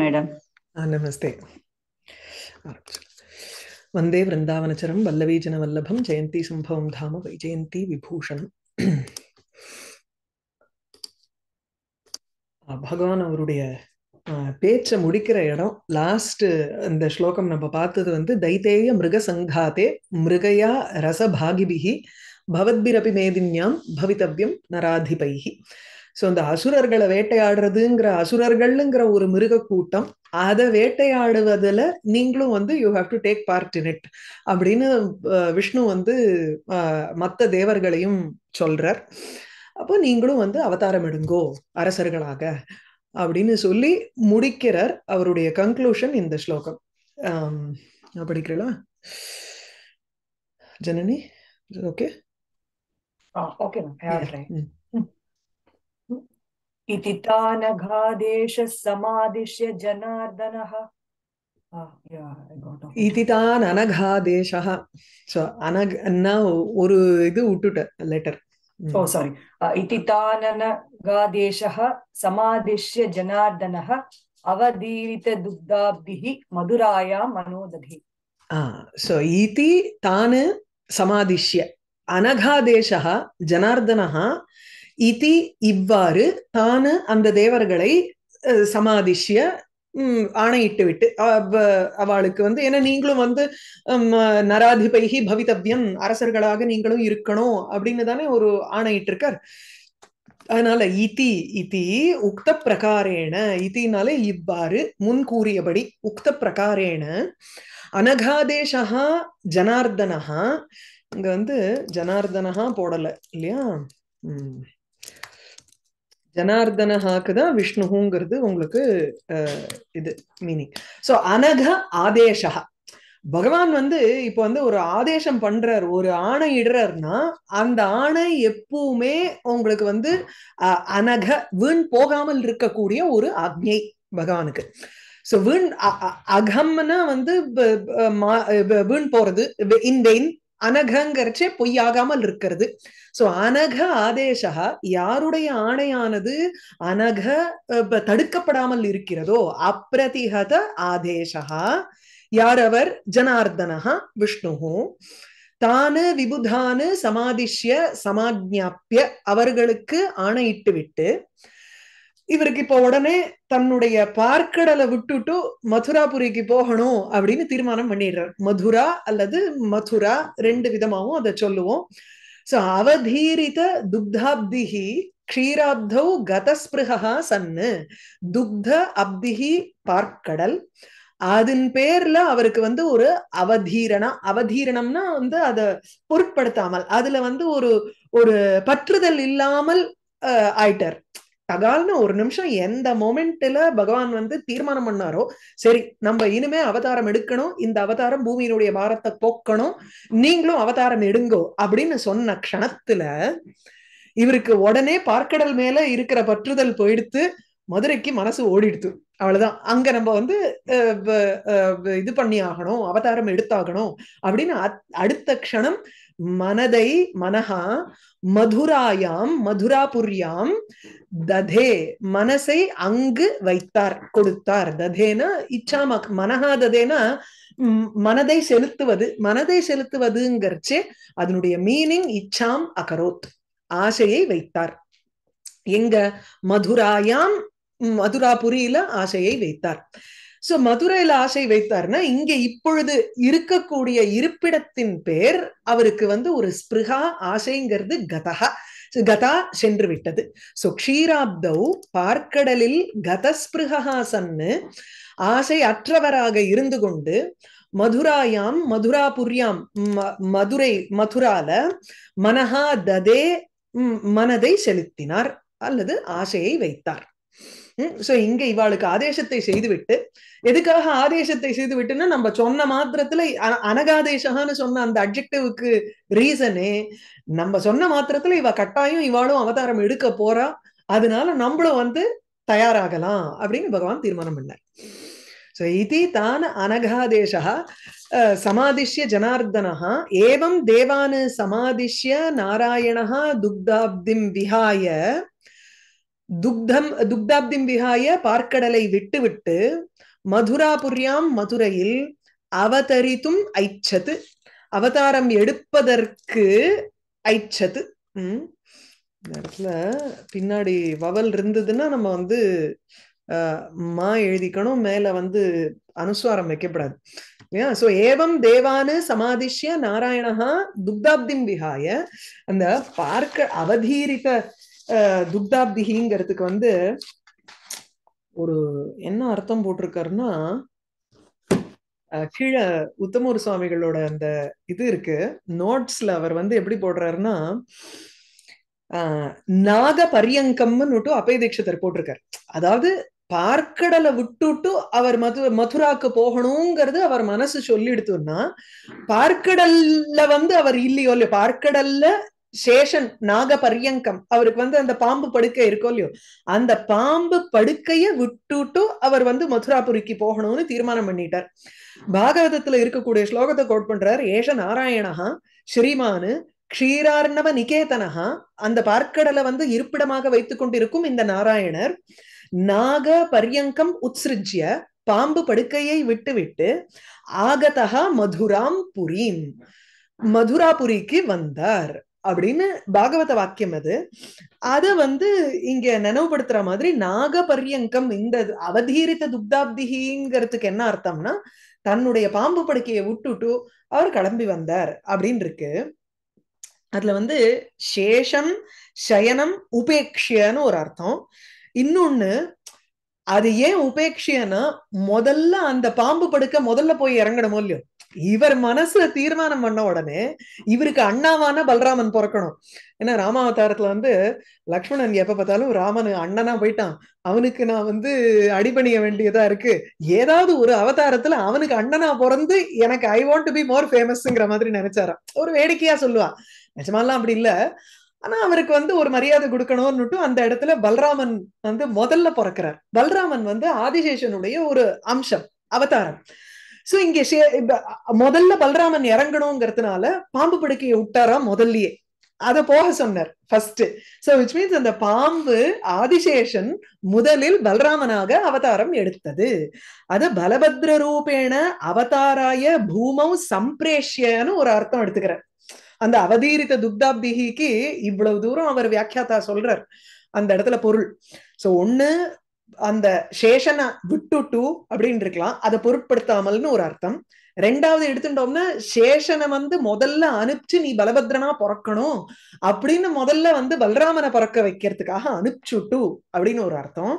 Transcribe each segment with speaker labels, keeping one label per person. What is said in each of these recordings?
Speaker 1: Madam நமஸ்தே வந்தே விருந்தாவனச்சரம் வல்லவீஜன வல்லபம் ஜெயந்தி சம்பவம் தாம வைஜெயந்தி விபூஷணம் பகவான் அவருடைய பேச்சை முடிக்கிற இடம் லாஸ்ட் அந்த ஸ்லோகம் நம்ம பார்த்தது வந்து தைத்தேய மிருக சங்காத்தே மிருகயா ரசபாகிபிகி பவத்பிரபி மேதின்யாம் பவித்தவ்யம் நராதிபைகி ஸோ அந்த அசுரர்களை வேட்டையாடுறதுங்கிற அசுரர்கள்ங்கிற ஒரு மிருக கூட்டம் அதை வேட்டையாடுவதில் நீங்களும் வந்து you have to take part in it அப்படின்னு விஷ்ணு வந்து மற்ற தேவர்களையும் சொல்றார் அப்போ நீங்களும் வந்து அவதாரம் எடுங்கோ அரசர்களாக அப்படின்னு சொல்லி முடிக்கிறார் அவருடைய கன்க்ளூஷன் இந்த ஸ்லோகம் படிக்கிறீங்களா ஜனனி ஓகே ஓகே
Speaker 2: इति तानघादेश समादिश्य जनार्दनः
Speaker 1: இதுதான் அனகாதேஷா சோ அனகன்னா ஒரு இது விட்டுட்ட லெட்டர் ஓ சாரி
Speaker 2: இதிதானனகாதேஷ சமாதிஷ்ய ஜனார்தனः அவதீரித துக்தாப்திஹி மதுராயா மனோததி
Speaker 1: ஆ சோ இதி தான சமாதிஷ்ய அனகாதேஷ ஜனார்தனः இதி இவ்வாறு தானு அந்த தேவர்களை சமாதிஷ்ய ஆணையிட்டு விட்டு அவளுக்கு வந்து ஏன்னா நீங்களும் வந்து நராதிபைகி பவிதவ்யம் அரசர்களாக நீங்களும் இருக்கணும் அப்படின்னு தானே ஒரு ஆணையிட்டு இருக்கார் அதனால இதி இதி உக்த பிரகாரேண இதினாலே இவ்வாறு முன் கூறியபடி உக்த பிரகாரேண அனகாதேஷா ஜனார்தனஹா இங்க வந்து ஜனார்தனஹா போடல இல்லையா உம் ஜனார்தனஹாக்கு தான் விஷ்ணுங்கிறது உங்களுக்கு இது மீனிங் சோ அனக ஆதேஷா பகவான் வந்து இப்போ வந்து ஒரு ஆதேசம் பண்றார் ஒரு ஆணை இடுறார்னா அந்த ஆணை எப்பவுமே உங்களுக்கு வந்து அனக வீண் போகாமல் இருக்கக்கூடிய ஒரு அக்னியை பகவானுக்கு ஸோ வீண் அகம்னா வந்து வீண் போறது இந்த அனகங்கிறச்சு பொய்யாகாமல் இருக்கிறது சோ அனக ஆதேசா யாருடைய ஆணையானது அனக தடுக்கப்படாமல் இருக்கிறதோ அப்ரதிகத ஆதேசா யார் அவர் ஜனார்தனா விஷ்ணு தானு விபுதானு சமாதிஷ்ய சமாஜாப்பிய அவர்களுக்கு ஆணையிட்டு விட்டு இவருக்கு இப்ப உடனே தன்னுடைய பார்க்கடலை விட்டுட்டு மதுராபுரிக்கு போகணும் அப்படின்னு தீர்மானம் பண்ணிடுறார் மதுரா அல்லது மதுரா ரெண்டு விதமாகவும் அதை சொல்லுவோம் சோ அவதீரித துக்தாப்திஹி க்ஷீராப்தௌ கதஸ்பிருகா சன்னு துக்த அப்திஹி பார்க்கடல் அதன் பேர்ல அவருக்கு வந்து ஒரு அவதீரணம் அவதீரணம்னா வந்து அதை பொருட்படுத்தாமல் அதுல வந்து ஒரு ஒரு பற்றுதல் இல்லாமல் ஆயிட்டார் தகால்னு ஒரு நிமிஷம் எந்த மொமெண்ட்ல பகவான் வந்து தீர்மானம் பண்ணாரோ சரி நம்ம இனிமே அவதாரம் எடுக்கணும் இந்த அவதாரம் பூமியினுடைய பாரத்தை போக்கணும் நீங்களும் அவதாரம் எடுங்கோ அப்படின்னு சொன்ன க்ஷணத்துல இவருக்கு உடனே பார்க்கடல் மேல இருக்கிற பற்றுதல் போயிடுத்து மதுரைக்கு மனசு ஓடிடுத்து அவ்வளவுதான் அங்க நம்ம வந்து இது பண்ணி ஆகணும் அவதாரம் எடுத்தாகணும் அப்படின்னு அடுத்த க்ஷணம் மனதை மனஹா மதுராயாம் மதுராபுரியாம் ததே மனசை அங்கு வைத்தார் கொடுத்தார் ததேனா இச்சாம மனஹா ததேனா மனதை செலுத்துவது மனதை செலுத்துவதுங்கிறச்சு அதனுடைய மீனிங் இச்சாம் அகரோத் ஆசையை வைத்தார் எங்க மதுராயாம் மதுராபுரியில ஆசையை வைத்தார் சோ மதுரையில ஆசை வைத்தார்னா இங்க இப்பொழுது இருக்கக்கூடிய இருப்பிடத்தின் பேர் அவருக்கு வந்து ஒரு ஸ்பிருகா ஆசைங்கிறது கதா கதா சென்று விட்டது சோ க்ஷீராப்தௌ பார்க்கடலில் கதஸ்பிருகா சன்னு ஆசை அற்றவராக இருந்து கொண்டு மதுராயாம் மதுராபுரியாம் மதுரை மதுரால மனஹா ததே மனதை செலுத்தினார் அல்லது ஆசையை வைத்தார் சோ இங்க இவாளுக்கு ஆதேசத்தை செய்துவிட்டு எதுக்காக ஆதேசத்தை செய்து விட்டுன்னா நம்ம சொன்ன மாத்திரத்துல அனகாதேசகான்னு சொன்ன அந்த அப்ஜெக்டிவுக்கு ரீசனே நம்ம சொன்ன மாத்திரத்துல இவ கட்டாயம் இவாளும் அவதாரம் எடுக்க போறா அதனால நம்மளும் வந்து தயாராகலாம் அப்படின்னு பகவான் தீர்மானம் பண்ணார் சோ இது தான் அனகாதேசா சமாதிஷ்ய ஜனார்தனஹா ஏவம் தேவான சமாதிஷ்ய நாராயணஹா துக்தாப்திம் விஹாய துக்தம் துக்தாப்திம் விகாய பார்க்கடலை விட்டுவிட்டு மதுராபுரியாம் மதுரையில் அவதரித்தும் ஐச்சது அவதாரம் எடுப்பதற்கு ஐச்சது உம் இடத்துல பின்னாடி வவல் இருந்ததுன்னா நம்ம வந்து மா எழுதிக்கணும் மேல வந்து அனுஸ்வாரம் வைக்கப்படாது இல்லையா சோ ஏவம் தேவானு சமாதிஷ்ய நாராயணஹா துக்தாப்திம் விஹாய அந்த பார்க்க அவதீரிக துக்தாப்திகிங்கிறதுக்கு வந்து ஒரு என்ன அர்த்தம் போட்டிருக்காருன்னா கீழே உத்தமூர் சுவாமிகளோட அந்த இது இருக்கு நோட்ஸ்ல அவர் வந்து எப்படி போடுறாருன்னா நாக பரியங்கம்னு அப்பய தீட்சத்தர் போட்டிருக்காரு அதாவது பார்க்கடலை விட்டுட்டு அவர் மது மதுராக்கு போகணுங்கிறது அவர் மனசு சொல்லிடுத்துன்னா பார்க்கடல்ல வந்து அவர் இல்லையோ இல்லையோ பார்க்கடல்ல சேஷன் நாக பரியங்கம் அவருக்கு வந்து அந்த பாம்பு படுக்கை இருக்கோ இல்லையோ அந்த பாம்பு படுக்கைய விட்டுட்டு அவர் வந்து மதுராபுரிக்கு போகணும்னு தீர்மானம் பண்ணிட்டார் பாகவதத்துல இருக்கக்கூடிய ஸ்லோகத்தை கோட் பண்றார் ஏஷ நாராயணஹா ஸ்ரீமானு க்ஷீரார்ணவ நிகேதனஹா அந்த பார்க்கடலை வந்து இருப்பிடமாக வைத்துக் கொண்டிருக்கும் இந்த நாராயணர் நாக பரியங்கம் உத்ஸ்ருஜ்ய பாம்பு படுக்கையை விட்டுவிட்டு ஆகதா மதுராம் புரீம் மதுராபுரிக்கு வந்தார் அப்படின்னு பாகவத வாக்கியம் அது அத வந்து இங்க நினைவுபடுத்துற மாதிரி பரியங்கம் இந்த அவதீரித்த துப்தாப்திகிங்கிறதுக்கு என்ன அர்த்தம்னா தன்னுடைய பாம்பு படுக்கையை விட்டுட்டு அவர் கிளம்பி வந்தார் அப்படின்னு இருக்கு அதுல வந்து சேஷம் சயனம் உபேக்ஷியன்னு ஒரு அர்த்தம் இன்னொன்னு அது ஏன் உபேக்ஷியன்னா முதல்ல அந்த பாம்பு படுக்க முதல்ல போய் இறங்கணுமோ இல்லையோ இவர் மனசுல தீர்மானம் பண்ண உடனே இவருக்கு அண்ணாவான பலராமன் பிறக்கணும் ஏன்னா ராமாவதாரத்துல வந்து லக்ஷ்மணன் எப்ப பார்த்தாலும் ராமன் அண்ணனா போயிட்டான் அவனுக்கு நான் வந்து அடிபணிய வேண்டியதா இருக்கு ஏதாவது ஒரு அவதாரத்துல அவனுக்கு அண்ணனா பிறந்து எனக்கு I want to be more ஃபேமஸ்ங்கிற மாதிரி நினைச்சாராம் ஒரு வேடிக்கையா சொல்லுவா நிஜமாலாம் அப்படி இல்ல ஆனா அவருக்கு வந்து ஒரு மரியாதை கொடுக்கணும்னுட்டு அந்த இடத்துல பல்ராமன் வந்து முதல்ல பிறக்கிறார் பல்ராமன் வந்து ஆதிசேஷனுடைய ஒரு அம்சம் அவதாரம் சோ இங்க முதல்ல பலராமன் இறங்கணுங்கிறதுனால பாம்பு படுக்கையை விட்டாரா முதல்லயே அத போக சொன்னார் ஃபர்ஸ்ட் சோ விச் மீன்ஸ் அந்த பாம்பு ஆதிசேஷன் முதலில் பலராமனாக அவதாரம் எடுத்தது அத பலபத்ர ரூபேண அவதாராய பூமௌ சம்பிரேஷ்யன்னு ஒரு அர்த்தம் எடுத்துக்கிறார் அந்த அவதீரித்த துக்தாப்திகிக்கு இவ்வளவு தூரம் அவர் வியாக்கியாத்தா சொல்றார் அந்த இடத்துல பொருள் சோ ஒண்ணு அந்த சேஷனை விட்டுட்டு அப்படின்னு இருக்கலாம் அதை பொருட்படுத்தாமல்னு ஒரு அர்த்தம் ரெண்டாவது எடுத்துட்டோம்னா சேஷனை வந்து முதல்ல அனுப்பிச்சு நீ பலபத்ரனா பிறக்கணும் அப்படின்னு முதல்ல வந்து பலராமனை பிறக்க வைக்கிறதுக்காக அனுப்பிச்சுட்டு அப்படின்னு ஒரு அர்த்தம்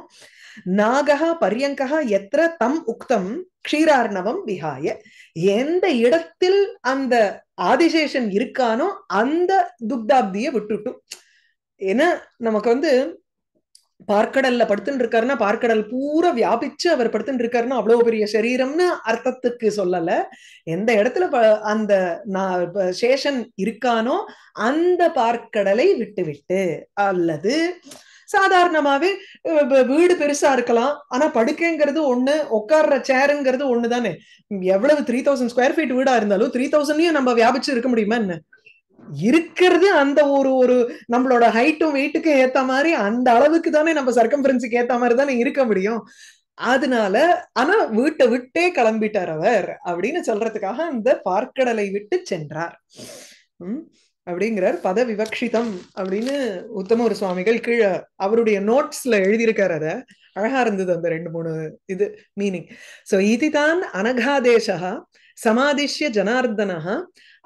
Speaker 1: நாகா பரியங்கா எத்திர தம் உக்தம் க்ஷீரார்ணவம் விஹாய எந்த இடத்தில் அந்த ஆதிசேஷன் இருக்கானோ அந்த துக்தாப்தியை விட்டுட்டும் ஏன்னா நமக்கு வந்து பார்க்கடல்ல படுத்துட்டு இருக்காருன்னா பார்க்கடல் பூரா வியாபிச்சு அவர் படுத்துட்டு இருக்காருன்னா அவ்வளவு பெரிய சரீரம்னு அர்த்தத்துக்கு சொல்லல எந்த இடத்துல அந்த சேஷன் இருக்கானோ அந்த பார்க்கடலை விட்டு விட்டு அல்லது சாதாரணமாவே வீடு பெருசா இருக்கலாம் ஆனா படுக்கைங்கிறது ஒண்ணு உட்கார்ற சேருங்கிறது ஒண்ணுதானே எவ்வளவு த்ரீ தௌசண்ட் ஸ்கொயர் ஃபீட் வீடா இருந்தாலும் த்ரீ தௌசண்ட்லயும் நம்ம வியாபிச்சு இருக்க முடியுமா என்ன இருக்கிறது அந்த ஒரு ஒரு நம்மளோட ஹைட்டும் வெயிட்டுக்கும் ஏத்த மாதிரி அந்த அளவுக்கு தானே நம்ம சர்க்கம்பரன்ஸுக்கு ஏத்த மாதிரி தானே இருக்க முடியும் அதனால ஆனா வீட்டை விட்டே கிளம்பிட்டார் அவர் அப்படின்னு சொல்றதுக்காக அந்த பார்க்கடலை விட்டு சென்றார் உம் அப்படிங்கிறார் பத விவக்ஷிதம் அப்படின்னு உத்தம ஒரு சுவாமிகள் கீழே அவருடைய நோட்ஸ்ல எழுதியிருக்காரு அத அழகா இருந்தது அந்த ரெண்டு மூணு இது மீனிங் சோ இதுதான் அனகாதேசா சமாதிஷ்ய ஜனார்தனா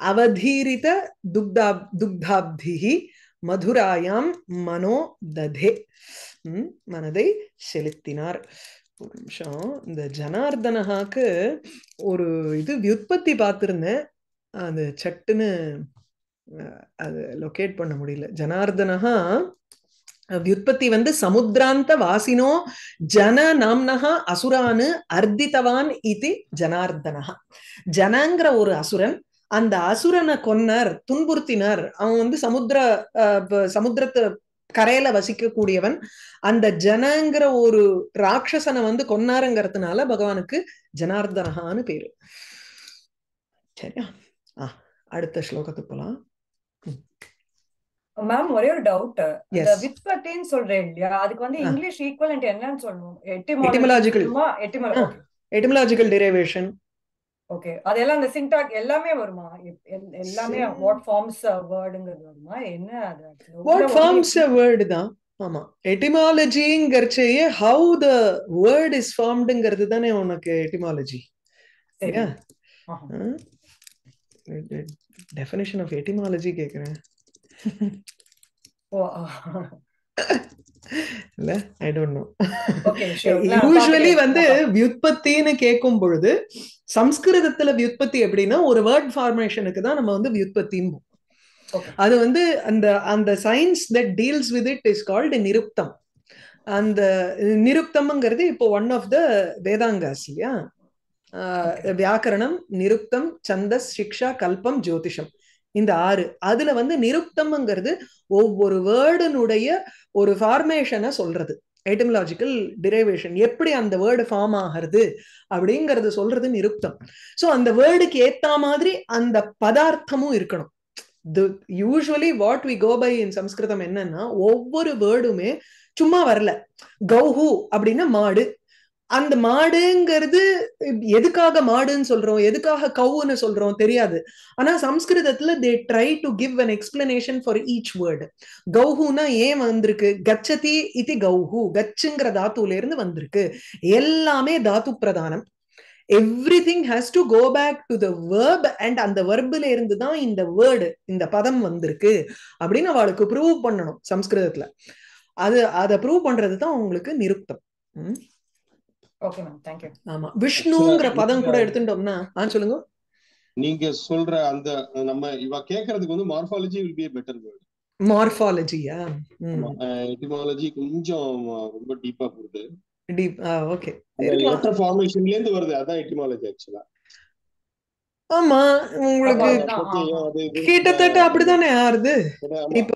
Speaker 1: அவதீரித துக்தா துக்தாப்திஹி மதுராயாம் மனோ ததே மனதை செலுத்தினார் ஒரு நிமிஷம் இந்த ஜனார்தனஹாக்கு ஒரு இது வியுற்பத்தி பார்த்துருந்தேன் அந்த சட்டுன்னு அது லொக்கேட் பண்ண முடியல ஜனார்தனஹா வியுற்பத்தி வந்து சமுத்திராந்த வாசினோ ஜன நாம்னஹா அசுரானு அர்த்தித்தவான் இது ஜனார்தனஹா ஜனங்கிற ஒரு அசுரன் அந்த அசுரனை கொன்னர் துன்புறுத்தினர் அவன் வந்து சமுத்திர சமுத்திரத்து கரையில வசிக்கக்கூடியவன் அந்த ஜனங்கிற ஒரு ராட்சசனை வந்து கொன்னாருங்கிறதுனால பகவானுக்கு ஜனார்தனஹான்னு பேரு சரியா ஆ அடுத்த ஸ்லோகத்துக்கு போலாம்
Speaker 2: மேம் ஒரே ஒரு டவுட் வித் வித்பத்தின்னு சொல்றேன் இல்லையா அதுக்கு வந்து இங்கிலீஷ் ஈக்குவலன்ட் என்னன்னு சொல்லணும் எட்டிமாலஜிக்கல்
Speaker 1: எட்டிமாலஜிக்கல் டெரிவேஷன் ஓகே
Speaker 2: அதெல்லாம் அந்த சிண்டாக் எல்லாமே வருமா எல்லாமே வாட் ஃபார்ம்ஸ் வேர்டுங்கிறது வருமா என்ன அது வாட் ஃபார்ம்ஸ்
Speaker 1: வேர்டு தான் ஆமா எட்டிமாலஜிங்கிறச்சேயே ஹவு த வேர்ட் இஸ் ஃபார்ம்டுங்கிறது தானே உனக்கு எட்டிமாலஜி டெஃபினேஷன் ஆஃப் எட்டிமாலஜி கேக்குறேன் இல்ல ஐ யூஸ்வலி வந்து வியுற்பத்தின்னு கேட்கும் பொழுது சம்ஸ்கிருதத்துல வியுத்பத்தி எப்படின்னா ஒரு வேர்ட் ஃபார்மேஷனுக்கு தான் நம்ம வந்து வியுத்பத்தின் அது வந்து அந்த அந்த science that deals with it is called நிருப்தம் அந்த நிருப்தம்ங்கிறது இப்போ ஒன் ஆஃப் த வேதாங்காஸ் இல்லையா வியாக்கரணம் நிருப்தம் சந்தஸ் சிக்ஷா கல்பம் ஜோதிஷம் இந்த ஆறு அதுல வந்து நிருப்தம்ங்கிறது ஒவ்வொரு வேர்டனுடைய ஒரு ஃபார்மேஷனை சொல்றது ஐட்டமலாஜிக்கல் டிரைவேஷன் எப்படி அந்த வேர்டு ஃபார்ம் ஆகிறது அப்படிங்கிறது சொல்றது நிருப்தம் ஸோ அந்த வேர்டுக்கு ஏத்த மாதிரி அந்த பதார்த்தமும் இருக்கணும் usually what we go by in Sanskrit என்னன்னா ஒவ்வொரு வேர்டுமே சும்மா வரல கௌஹூ அப்படின்னா மாடு அந்த மாடுங்கிறது எதுக்காக மாடுன்னு சொல்றோம் எதுக்காக கவுன்னு சொல்றோம் தெரியாது ஆனா சம்ஸ்கிருதத்துல they try to give an explanation for each word கௌஹுனா ஏன் வந்திருக்கு கச்சதி இது கௌஹு கச்சுங்கிற தாத்துல இருந்து வந்திருக்கு எல்லாமே தாத்து பிரதானம் everything has to go back to the verb and அந்த வர்புல இருந்து தான் இந்த வேர்டு இந்த பதம் வந்திருக்கு அப்படின்னு அவளுக்கு ப்ரூவ் பண்ணணும் சம்ஸ்கிருதத்துல அது அதை ப்ரூவ் பண்றது தான் உங்களுக்கு நிருப்தம் ஓகே மேம் தேங்க்யூ ஆமா விஷ்ணுங்கிற பதம் கூட எடுத்துட்டோம்னா ஆ சொல்லுங்க நீங்க சொல்ற அந்த நம்ம இவ கேக்குறதுக்கு வந்து morphology will be better word மார்ஃபாலஜியா எட்டிமாலஜி கொஞ்சம் ரொம்ப டீப்பா போகுது டீப் ஓகே லெட்டர் ஃபார்மேஷன்ல இருந்து வருது அதான் எட்டிமாலஜி ஆக்சுவலா ஆமா உங்களுக்கு கிட்டத்தட்ட அப்படிதானே ஆறுது இப்ப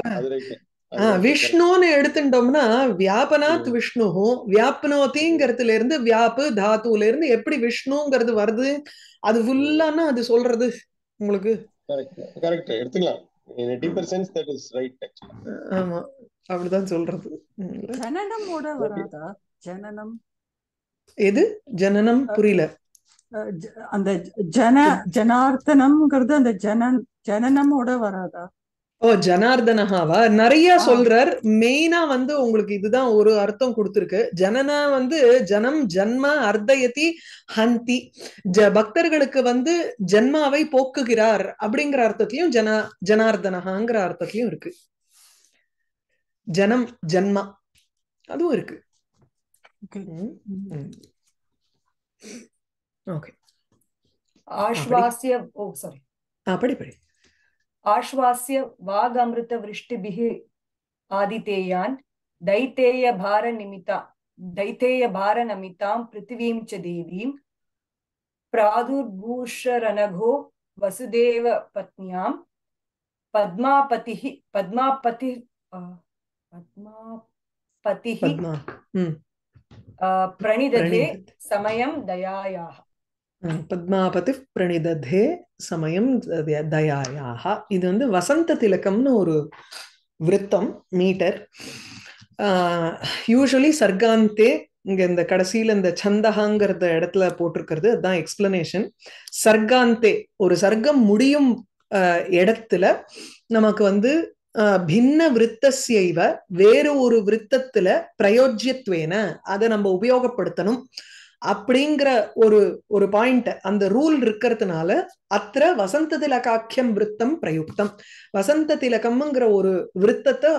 Speaker 1: விஷ்ணுன்னு எடுத்துட்டோம்னா வியாபனாத் விஷ்ணு வியாப்னோதிங்கிறதுல இருந்து வியாப்பு தாத்துல இருந்து எப்படி விஷ்ணுங்கிறது வருது அது ஃபுல்லானா அது சொல்றது உங்களுக்கு கரெக்ட் எடுத்துக்கலாம்
Speaker 2: வராதா ஜனனம்
Speaker 1: எது ஜனனம் புரியல அந்த ஜன
Speaker 2: ஜனார்த்தனம்ங்கிறது அந்த ஜனன் ஜனனமோட வராதா
Speaker 1: ஓ ஜனார்தனஹாவா நிறைய சொல்றார் மெயினா வந்து உங்களுக்கு இதுதான் ஒரு அர்த்தம் கொடுத்துருக்கு ஜனனா வந்து ஜனம் ஜன்ம அர்த்தயதி ஹந்தி ஜ பக்தர்களுக்கு வந்து ஜென்மாவை போக்குகிறார் அப்படிங்கிற அர்த்தத்திலயும் ஜனா ஜனார்தனஹாங்கிற அர்த்தத்திலயும் இருக்கு ஜனம் ஜன்மா அதுவும் இருக்கு ஓகே
Speaker 2: ஆஷ்வாசிய ஓ சாரி படி आश्वास्य वागमृतवृष्टिभिः दैतेय भार नमिता पृथ्वी च प्रादुर्भूषरनघो वसुदेव पत्न्याम पद्मापति पद्मापति पद्मापति हम्म। प्रणिदते समय दयायाः
Speaker 1: பத்மாபதி பிரணிததே சமயம் தயாயாக இது வந்து வசந்த திலக்கம்னு ஒரு விருத்தம் மீட்டர் யூஸ்வலி சர்காந்தே இங்க இந்த கடைசியில இந்த சந்தகாங்கிறத இடத்துல போட்டிருக்கிறது அதுதான் எக்ஸ்பிளனேஷன் சர்காந்தே ஒரு சர்க்கம் முடியும் இடத்துல நமக்கு வந்து பின்ன விருத்தசைவ வேறு ஒரு விருத்தத்துல பிரயோஜியத்துவேன அதை நம்ம உபயோகப்படுத்தணும் அப்படிங்கிற ஒரு ஒரு பாயிண்ட் அந்த ரூல் இருக்கிறதுனால அத்திர வசந்த திலகாக்கியம் விருத்தம் பிரயுக்தம் வசந்த திலகம்ங்கிற ஒரு விருத்தத்தை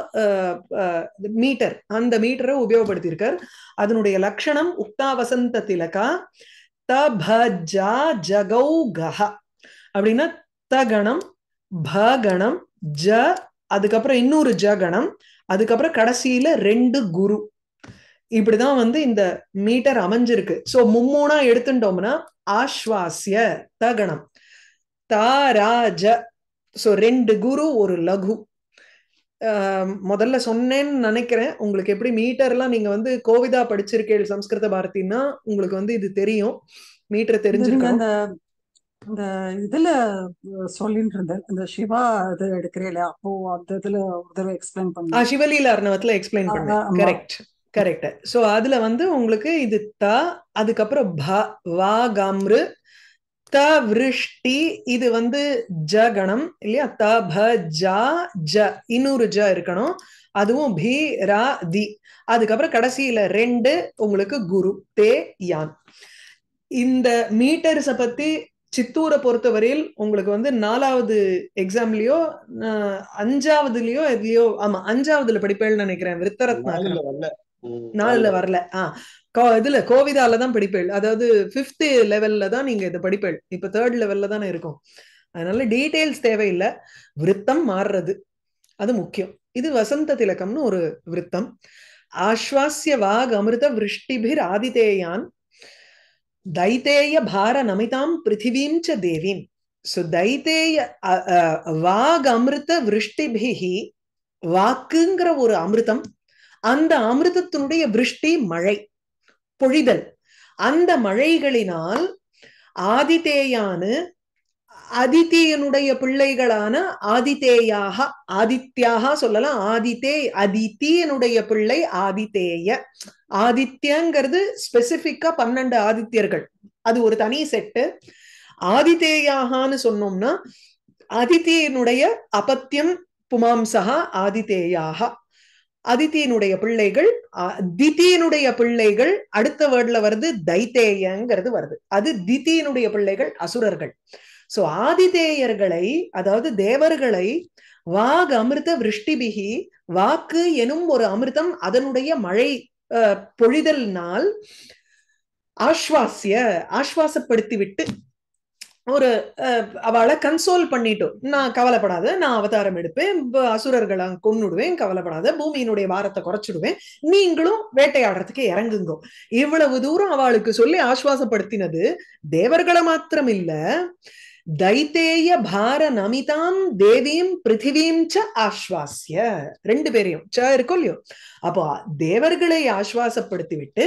Speaker 1: மீட்டர் அந்த மீட்டரை உபயோகப்படுத்தியிருக்கார் அதனுடைய லட்சணம் உக்தா வசந்த திலகா தபஜா ஜகௌ கஹ அப்படின்னா தகணம் பகணம் ஜ அதுக்கப்புறம் இன்னொரு ஜகணம் அதுக்கப்புறம் கடைசியில ரெண்டு குரு இப்படிதான் வந்து இந்த மீட்டர் அமைஞ்சிருக்கு சோ மும்மூணா எடுத்துட்டோம்னா ஆஸ்வாசிய தகணம் தாராஜ சோ ரெண்டு குரு ஒரு லகு முதல்ல சொன்னேன்னு நினைக்கிறேன் உங்களுக்கு எப்படி மீட்டர்லாம் நீங்க வந்து கோவிதா படிச்சிருக்கேள் சம்ஸ்கிருத பாரதினா உங்களுக்கு வந்து இது தெரியும் மீட்டர் தெரிஞ்சிருக்கோம் இந்த இதுல சொல்லிட்டு இருந்தேன் இந்த சிவா இது எடுக்கிறேன் அப்போ அந்த இதுல ஒரு தடவை எக்ஸ்பிளைன் பண்ண சிவலீல அர்ணவத்துல எக்ஸ்பிளைன் பண்ணேன் கரெக்ட் கரெக்ட் சோ அதுல வந்து உங்களுக்கு இது த அதுக்கப்புறம் ப வா காம்ரு த விருஷ்டி இது வந்து ஜ கணம் இல்லையா த ப ஜ ஜ இன்னொரு ஜ இருக்கணும் அதுவும் பி ரா தி அதுக்கப்புறம் கடைசியில ரெண்டு உங்களுக்கு குரு தே யான் இந்த மீட்டர்ஸ பத்தி சித்தூரை பொறுத்தவரையில் உங்களுக்கு வந்து நாலாவது எக்ஸாம்லயோ அஞ்சாவதுலயோ எதுலயோ ஆமா அஞ்சாவதுல படிப்பேன்னு நினைக்கிறேன் விருத்தரத்னா நாலுல வரல ஆஹ் இதுல கோவிதால தான் படிப்பேள் அதாவது பிப்த் லெவல்ல தான் நீங்க இதை படிப்பேள் இப்ப தேர்ட் லெவல்ல தானே இருக்கும் அதனால டீடைல்ஸ் தேவையில்லை விருத்தம் மாறுறது அது முக்கியம் இது வசந்த திலக்கம்னு ஒரு விருத்தம் ஆஸ்வாசிய வாக் அமிர்த விருஷ்டிபிர் ஆதிதேயான் தைத்தேய பார நமிதாம் பிருத்திவீம் ச தேவீம் ஸோ தைத்தேய வாக் அமிர்த விருஷ்டிபிஹி வாக்குங்கிற ஒரு அமிர்தம் அந்த அமிர்தத்தினுடைய விருஷ்டி மழை பொழிதல் அந்த மழைகளினால் ஆதிதேயானு அதித்தியனுடைய பிள்ளைகளான ஆதித்தேயாக ஆதித்யாக சொல்லலாம் ஆதித்தே அதித்தியனுடைய பிள்ளை ஆதித்தேய ஆதித்யங்கிறது ஸ்பெசிபிக்கா பன்னெண்டு ஆதித்யர்கள் அது ஒரு தனி செட்டு ஆதித்தேயாகனு சொன்னோம்னா ஆதித்தியனுடைய அபத்தியம் புமாம்சகா ஆதித்தேயாக அதித்தியனுடைய பிள்ளைகள் தித்தியினுடைய பிள்ளைகள் அடுத்த வேர்ட்ல வருது தைத்தேயங்கிறது வருது அது தித்தியினுடைய பிள்ளைகள் அசுரர்கள் சோ ஆதிதேயர்களை அதாவது தேவர்களை வாக் அமிர்த விருஷ்டிபிகி வாக்கு எனும் ஒரு அமிர்தம் அதனுடைய மழை பொழிதல்னால் ஆஸ்வாசிய ஆஸ்வாசப்படுத்தி விட்டு ஒரு அவளை கன்சோல் பண்ணிட்டோம் நான் கவலைப்படாத நான் அவதாரம் எடுப்பேன் அசுரர்களை கொண்டுடுவேன் கவலைப்படாத பூமியினுடைய வாரத்தை குறைச்சிடுவேன் நீங்களும் வேட்டையாடுறதுக்கு இறங்குங்க இவ்வளவு தூரம் அவளுக்கு சொல்லி ஆஸ்வாசப்படுத்தினது தேவர்களை மாத்திரம் இல்ல தைத்தேய பார நமிதாம் தேவீம் பிருத்திவீம் ச ஆஸ்வாசிய ரெண்டு பேரையும் ச இருக்கோ இல்லையோ அப்போ தேவர்களை ஆஸ்வாசப்படுத்தி விட்டு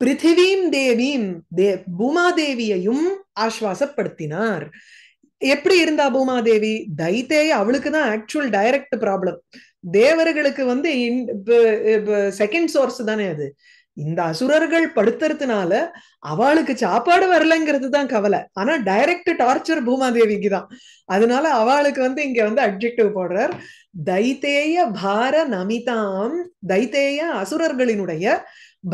Speaker 1: பிருத்திவீம் தேவீம் தே பூமாதேவியையும் ஆஸ்வாசப்படுத்தினார் எப்படி இருந்தா பூமாதேவி தைத்தே அவளுக்கு தான் ஆக்சுவல் டைரக்ட் ப்ராப்ளம் தேவர்களுக்கு வந்து செகண்ட் சோர்ஸ் தானே அது இந்த அசுரர்கள் படுத்துறதுனால அவளுக்கு சாப்பாடு வரலங்கிறது தான் கவலை ஆனா டைரக்ட் டார்ச்சர் பூமாதேவிக்கு தான் அதனால அவளுக்கு வந்து இங்க வந்து அப்ஜெக்டிவ் போடுறார் தைத்தேய பார நமிதாம் தைத்தேய அசுரர்களினுடைய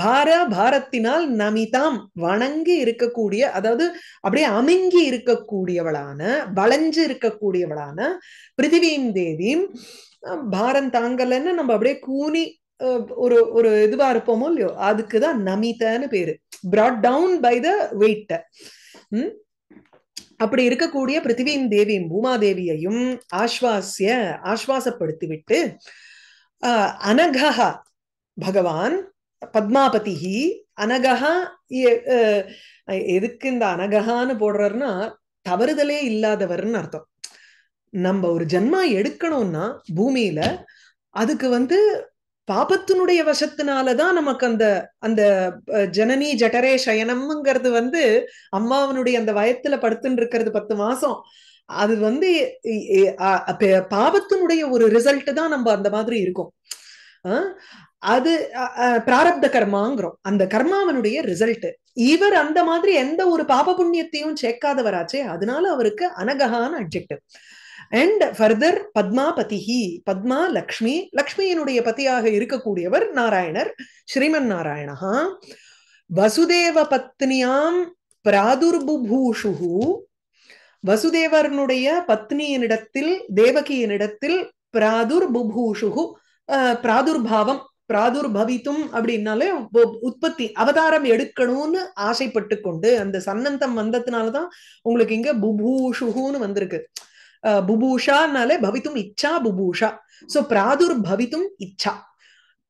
Speaker 1: பார பாரத்தினால் நமிதாம் வணங்கி இருக்கக்கூடிய அதாவது அப்படியே அமுங்கி இருக்கக்கூடியவளான வளைஞ்சு இருக்கக்கூடியவளான பிருத்திவியும் தேவியும் பாரம் தாங்கலன்னு நம்ம அப்படியே கூனி ஒரு ஒரு இதுவா இருப்போமோ இல்லையோ அதுக்குதான் நமிதன்னு பேரு பிராட் டவுன் பை த வெயிட்ட அப்படி இருக்கக்கூடிய பிரித்திவியின் தேவியும் பூமாதேவியையும் ஆஸ்வாசிய ஆஸ்வாசப்படுத்தி விட்டு அனகா பகவான் பத்மாபதி அனகா எதுக்கு இந்த அனகஹான்னு போடுறாருன்னா தவறுதலே இல்லாதவர்னு அர்த்தம் நம்ம ஒரு ஜென்மா எடுக்கணும்னா பூமியில அதுக்கு வந்து பாபத்தினுடைய வசத்தினாலதான் நமக்கு அந்த அந்த ஜனனி ஜட்டரே சயனம்ங்கிறது வந்து அம்மாவனுடைய அந்த வயத்துல படுத்துன்னு இருக்கிறது பத்து மாசம் அது வந்து பாபத்தினுடைய ஒரு ரிசல்ட் தான் நம்ம அந்த மாதிரி இருக்கும் அது பிராரப்த கர்மாங்கிறோம் அந்த கர்மாவனுடைய ரிசல்ட் இவர் அந்த மாதிரி எந்த ஒரு பாப புண்ணியத்தையும் சேர்க்காதவராச்சே அதனால அவருக்கு அனகஹான் அப்ஜெக்டிவ் அண்ட் ஃபர்தர் பதிஹி பத்மா லக்ஷ்மி லக்ஷ்மியினுடைய பதியாக இருக்கக்கூடியவர் நாராயணர் ஸ்ரீமன் நாராயணஹா வசுதேவ பத்னியாம் பிராதுர்புபூஷுகு வசுதேவனுடைய பத்னியினிடத்தில் தேவகியினிடத்தில் பிராதுர் பிராதுர்பாவம் பிராதுர் பவித்தும் அப்படின்னாலே உற்பத்தி அவதாரம் எடுக்கணும்னு ஆசைப்பட்டு கொண்டு அந்த சன்னந்தம் வந்ததுனாலதான் உங்களுக்கு இங்க புபூஷுகுன்னு வந்திருக்கு புபூஷானாலே பவித்தும் இச்சா புபூஷா சோ பிராதுர் பவித்தும் இச்சா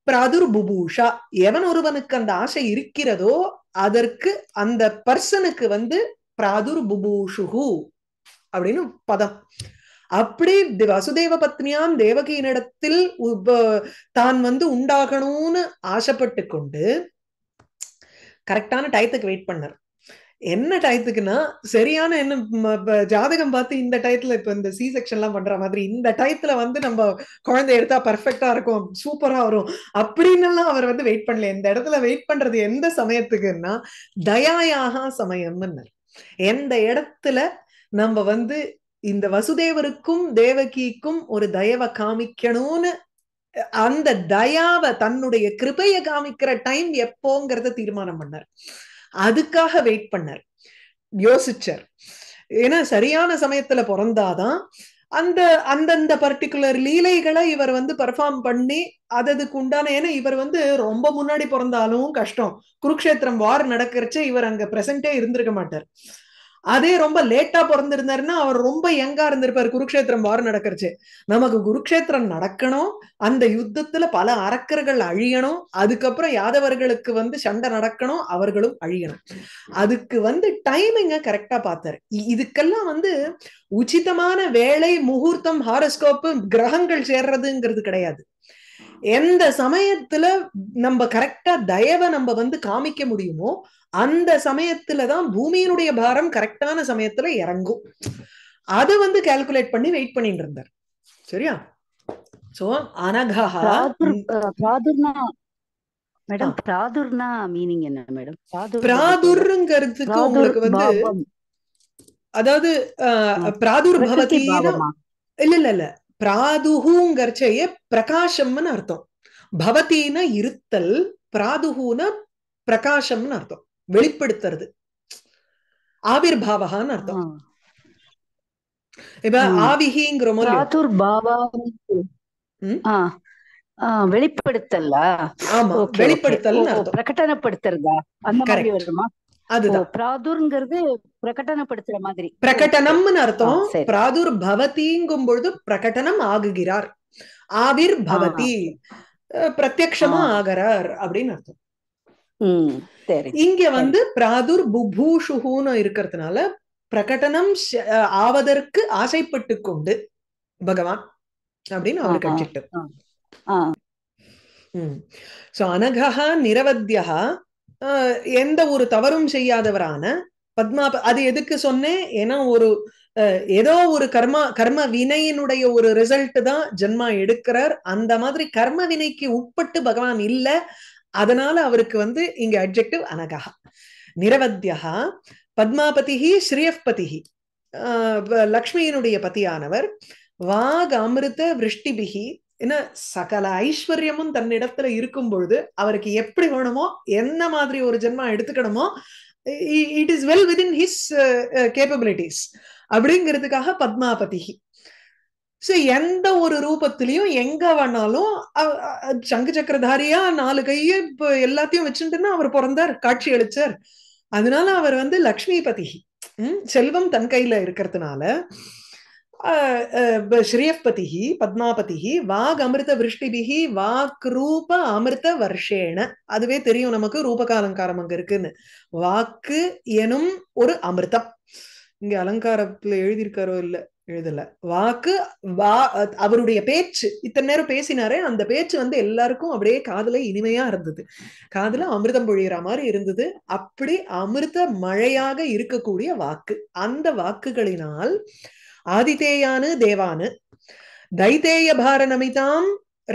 Speaker 1: பிராதுர் புபூஷா எவன் ஒருவனுக்கு அந்த ஆசை இருக்கிறதோ அதற்கு அந்த பர்சனுக்கு வந்து பிராதுர் புபூஷுகு அப்படின்னு பதம் அப்படி வசுதேவ பத்னியாம் தேவகியினிடத்தில் தான் வந்து உண்டாகணும்னு ஆசைப்பட்டு கொண்டு கரெக்டான டயத்துக்கு வெயிட் பண்ணார் என்ன டயத்துக்குன்னா சரியான என்ன ஜாதகம் பார்த்து இந்த டயத்துல இப்ப இந்த சி செக்ஷன் எல்லாம் பண்ற மாதிரி இந்த டயத்துல வந்து நம்ம குழந்தை எடுத்தா பர்ஃபெக்டா இருக்கும் சூப்பரா வரும் அப்படின்னு எல்லாம் அவர் வந்து வெயிட் பண்ணல இந்த இடத்துல வெயிட் பண்றது எந்த சமயத்துக்குன்னா தயாயாக சமயம்னு எந்த இடத்துல நம்ம வந்து இந்த வசுதேவருக்கும் தேவகிக்கும் ஒரு தயவை காமிக்கணும்னு அந்த தயாவை தன்னுடைய கிருபைய காமிக்கிற டைம் எப்போங்கிறத தீர்மானம் பண்ணார் அதுக்காக வெயிட் பண்ணார் யோசிச்சார் ஏன்னா சரியான சமயத்துல பிறந்தாதான் அந்த அந்தந்த பர்டிகுலர் லீலைகளை இவர் வந்து பர்ஃபார்ம் பண்ணி அததுக்கு உண்டான ஏன்னா இவர் வந்து ரொம்ப முன்னாடி பிறந்தாலும் கஷ்டம் குருக்ஷேத்திரம் வார் நடக்கிறச்ச இவர் அங்க பிரசன்டே இருந்திருக்க மாட்டார் அதே ரொம்ப லேட்டா பிறந்திருந்தாருன்னா அவர் ரொம்ப யங்கா இருந்திருப்பாரு குருக்ஷேத்திரம் வாரம் நடக்கிறச்சு நமக்கு குருக்ஷேத்திரம் நடக்கணும் அந்த யுத்தத்துல பல அரக்கர்கள் அழியணும் அதுக்கப்புறம் யாதவர்களுக்கு வந்து சண்டை நடக்கணும் அவர்களும் அழியணும் அதுக்கு வந்து டைமிங்க கரெக்டா பார்த்தாரு இதுக்கெல்லாம் வந்து உச்சிதமான வேலை முகூர்த்தம் ஹாரஸ்கோப்பு கிரகங்கள் சேர்றதுங்கிறது கிடையாது எந்த சமயத்துல நம்ம கரெக்டா தயவை நம்ம வந்து காமிக்க முடியுமோ அந்த சமயத்துலதான் பூமியினுடைய பாரம் கரெக்டான சமயத்துல இறங்கும் அதை வந்து கால்குலேட் பண்ணி வெயிட் பண்ணிட்டு இருந்தார் சரியா சோ அனகா
Speaker 2: மேடம் பிராதுர்னா மீனிங் என்ன மேடம் பிராதுர்ங்கிறதுக்கு உங்களுக்கு வந்து
Speaker 1: அதாவது பிராதுர் இல்ல இல்ல இல்ல பிராதுகுங்கிறச்சையே பிரகாசம்னு அர்த்தம் பவத்தின இருத்தல் பிராதுகுன பிரகாசம்னு அர்த்தம் வெளிப்படுத்துறது ஆவிர் பாவகான்னு அர்த்தம் இப்ப ஆவிகிங்கிற
Speaker 2: வெளிப்படுத்தல் ஆமா வெளிப்படுத்தல் பிரகடனப்படுத்துறதா அந்த மாதிரி வருமா அதுதான் பிராதுர்ங்கிறது பிரகடனப்படுத்துற மாதிரி பிரகடனம்னு அர்த்தம்
Speaker 1: பிராதுர் பவதிங்கும் பொழுது பிரகடனம் ஆகுகிறார் ஆவிர் பவதி பிரத்யக்ஷமா ஆகிறார் அப்படின்னு அர்த்தம் இங்க வந்து பிராதுர் புபூஷுன்னு இருக்கிறதுனால பிரகடனம் ஆவதற்கு ஆசைப்பட்டு கொண்டு பகவான் அப்படின்னு அவர் கட்சிட்டு அனகா நிரவத்தியா எந்த ஒரு தவறும் செய்யாதவரான பத்மா அது எதுக்கு சொன்னேன் ஏன்னா ஒரு ஏதோ ஒரு கர்மா கர்ம வினையினுடைய ஒரு ரிசல்ட் தான் ஜென்மா எடுக்கிறார் அந்த மாதிரி கர்ம வினைக்கு உட்பட்டு பகவான் இல்ல அதனால அவருக்கு வந்து இங்க அப்ஜெக்டிவ் அனகா நிரவத்தியா பத்மாபதிஹி ஸ்ரீயப்பதிஹி லக்ஷ்மியினுடைய பதியானவர் வாக் அமிர்த விருஷ்டிபிகி என்ன சகல ஐஸ்வர்யமும் தன்னிடத்துல இருக்கும் பொழுது அவருக்கு எப்படி வேணுமோ என்ன மாதிரி ஒரு ஜென்மா எடுத்துக்கணுமோ it is well in his capabilities அப்படிங்கிறதுக்காக பத்மாபதி ஸோ எந்த ஒரு ரூபத்திலையும் எங்க வேணாலும் சங்கு சக்கரதாரியா நாலு கையை இப்போ எல்லாத்தையும் வச்சுட்டுன்னா அவர் பிறந்தார் காட்சி அளிச்சார் அதனால அவர் வந்து பதிகி செல்வம் தன் கையில இருக்கிறதுனால श्रियःपतिः பத்மாபதிஹி வாக் அமிர்த விருஷ்டிபிஹி வாக் ரூப அமிர்த வர்ஷேன அதுவே தெரியும் நமக்கு ரூபக அலங்காரம் அங்க இருக்குன்னு வாக்கு எனும் ஒரு அமிர்தம் இங்க அலங்காரத்துல எழுதியிருக்காரோ இல்ல எழுதல வாக்கு வா அவருடைய பேச்சு இத்தனை நேரம் பேசினாரே அந்த பேச்சு வந்து எல்லாருக்கும் அப்படியே காதல இனிமையா இருந்தது காதல அமிர்தம் பொழிகிற மாதிரி இருந்தது அப்படி அமிர்த மழையாக இருக்கக்கூடிய வாக்கு அந்த வாக்குகளினால் ஆதிதேயானு தேவானு தைத்தேய பார நமிதாம்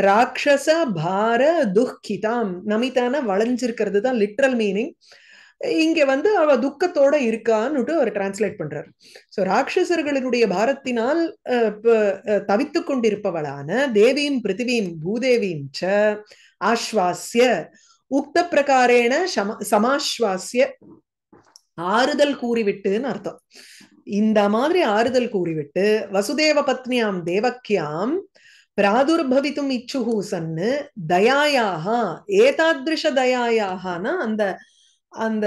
Speaker 1: ராட்சச பார துக்கிதாம் நமிதான வளைஞ்சிருக்கிறது தான் லிட்ரல் மீனிங் இங்க வந்து அவ துக்கத்தோட இருக்கான்னுட்டு அவர் டிரான்ஸ்லேட் பண்றார் ஸோ ராட்சசர்களினுடைய பாரத்தினால் தவித்து கொண்டிருப்பவளான தேவியும் பிருத்திவியும் பூதேவியும் ச ஆஸ்வாசிய உக்த பிரகாரேன சமாஸ்வாசிய ஆறுதல் கூறிவிட்டுன்னு அர்த்தம் இந்த மாதிரி ஆறுதல் கூறிவிட்டு வசுதேவ பத்னியாம் தேவக்கியாம் பிராதுர்பவித்தும் இச்சுஹூசன்னு தயாயாக ஏதாதிருஷ தயாயாகனா அந்த அந்த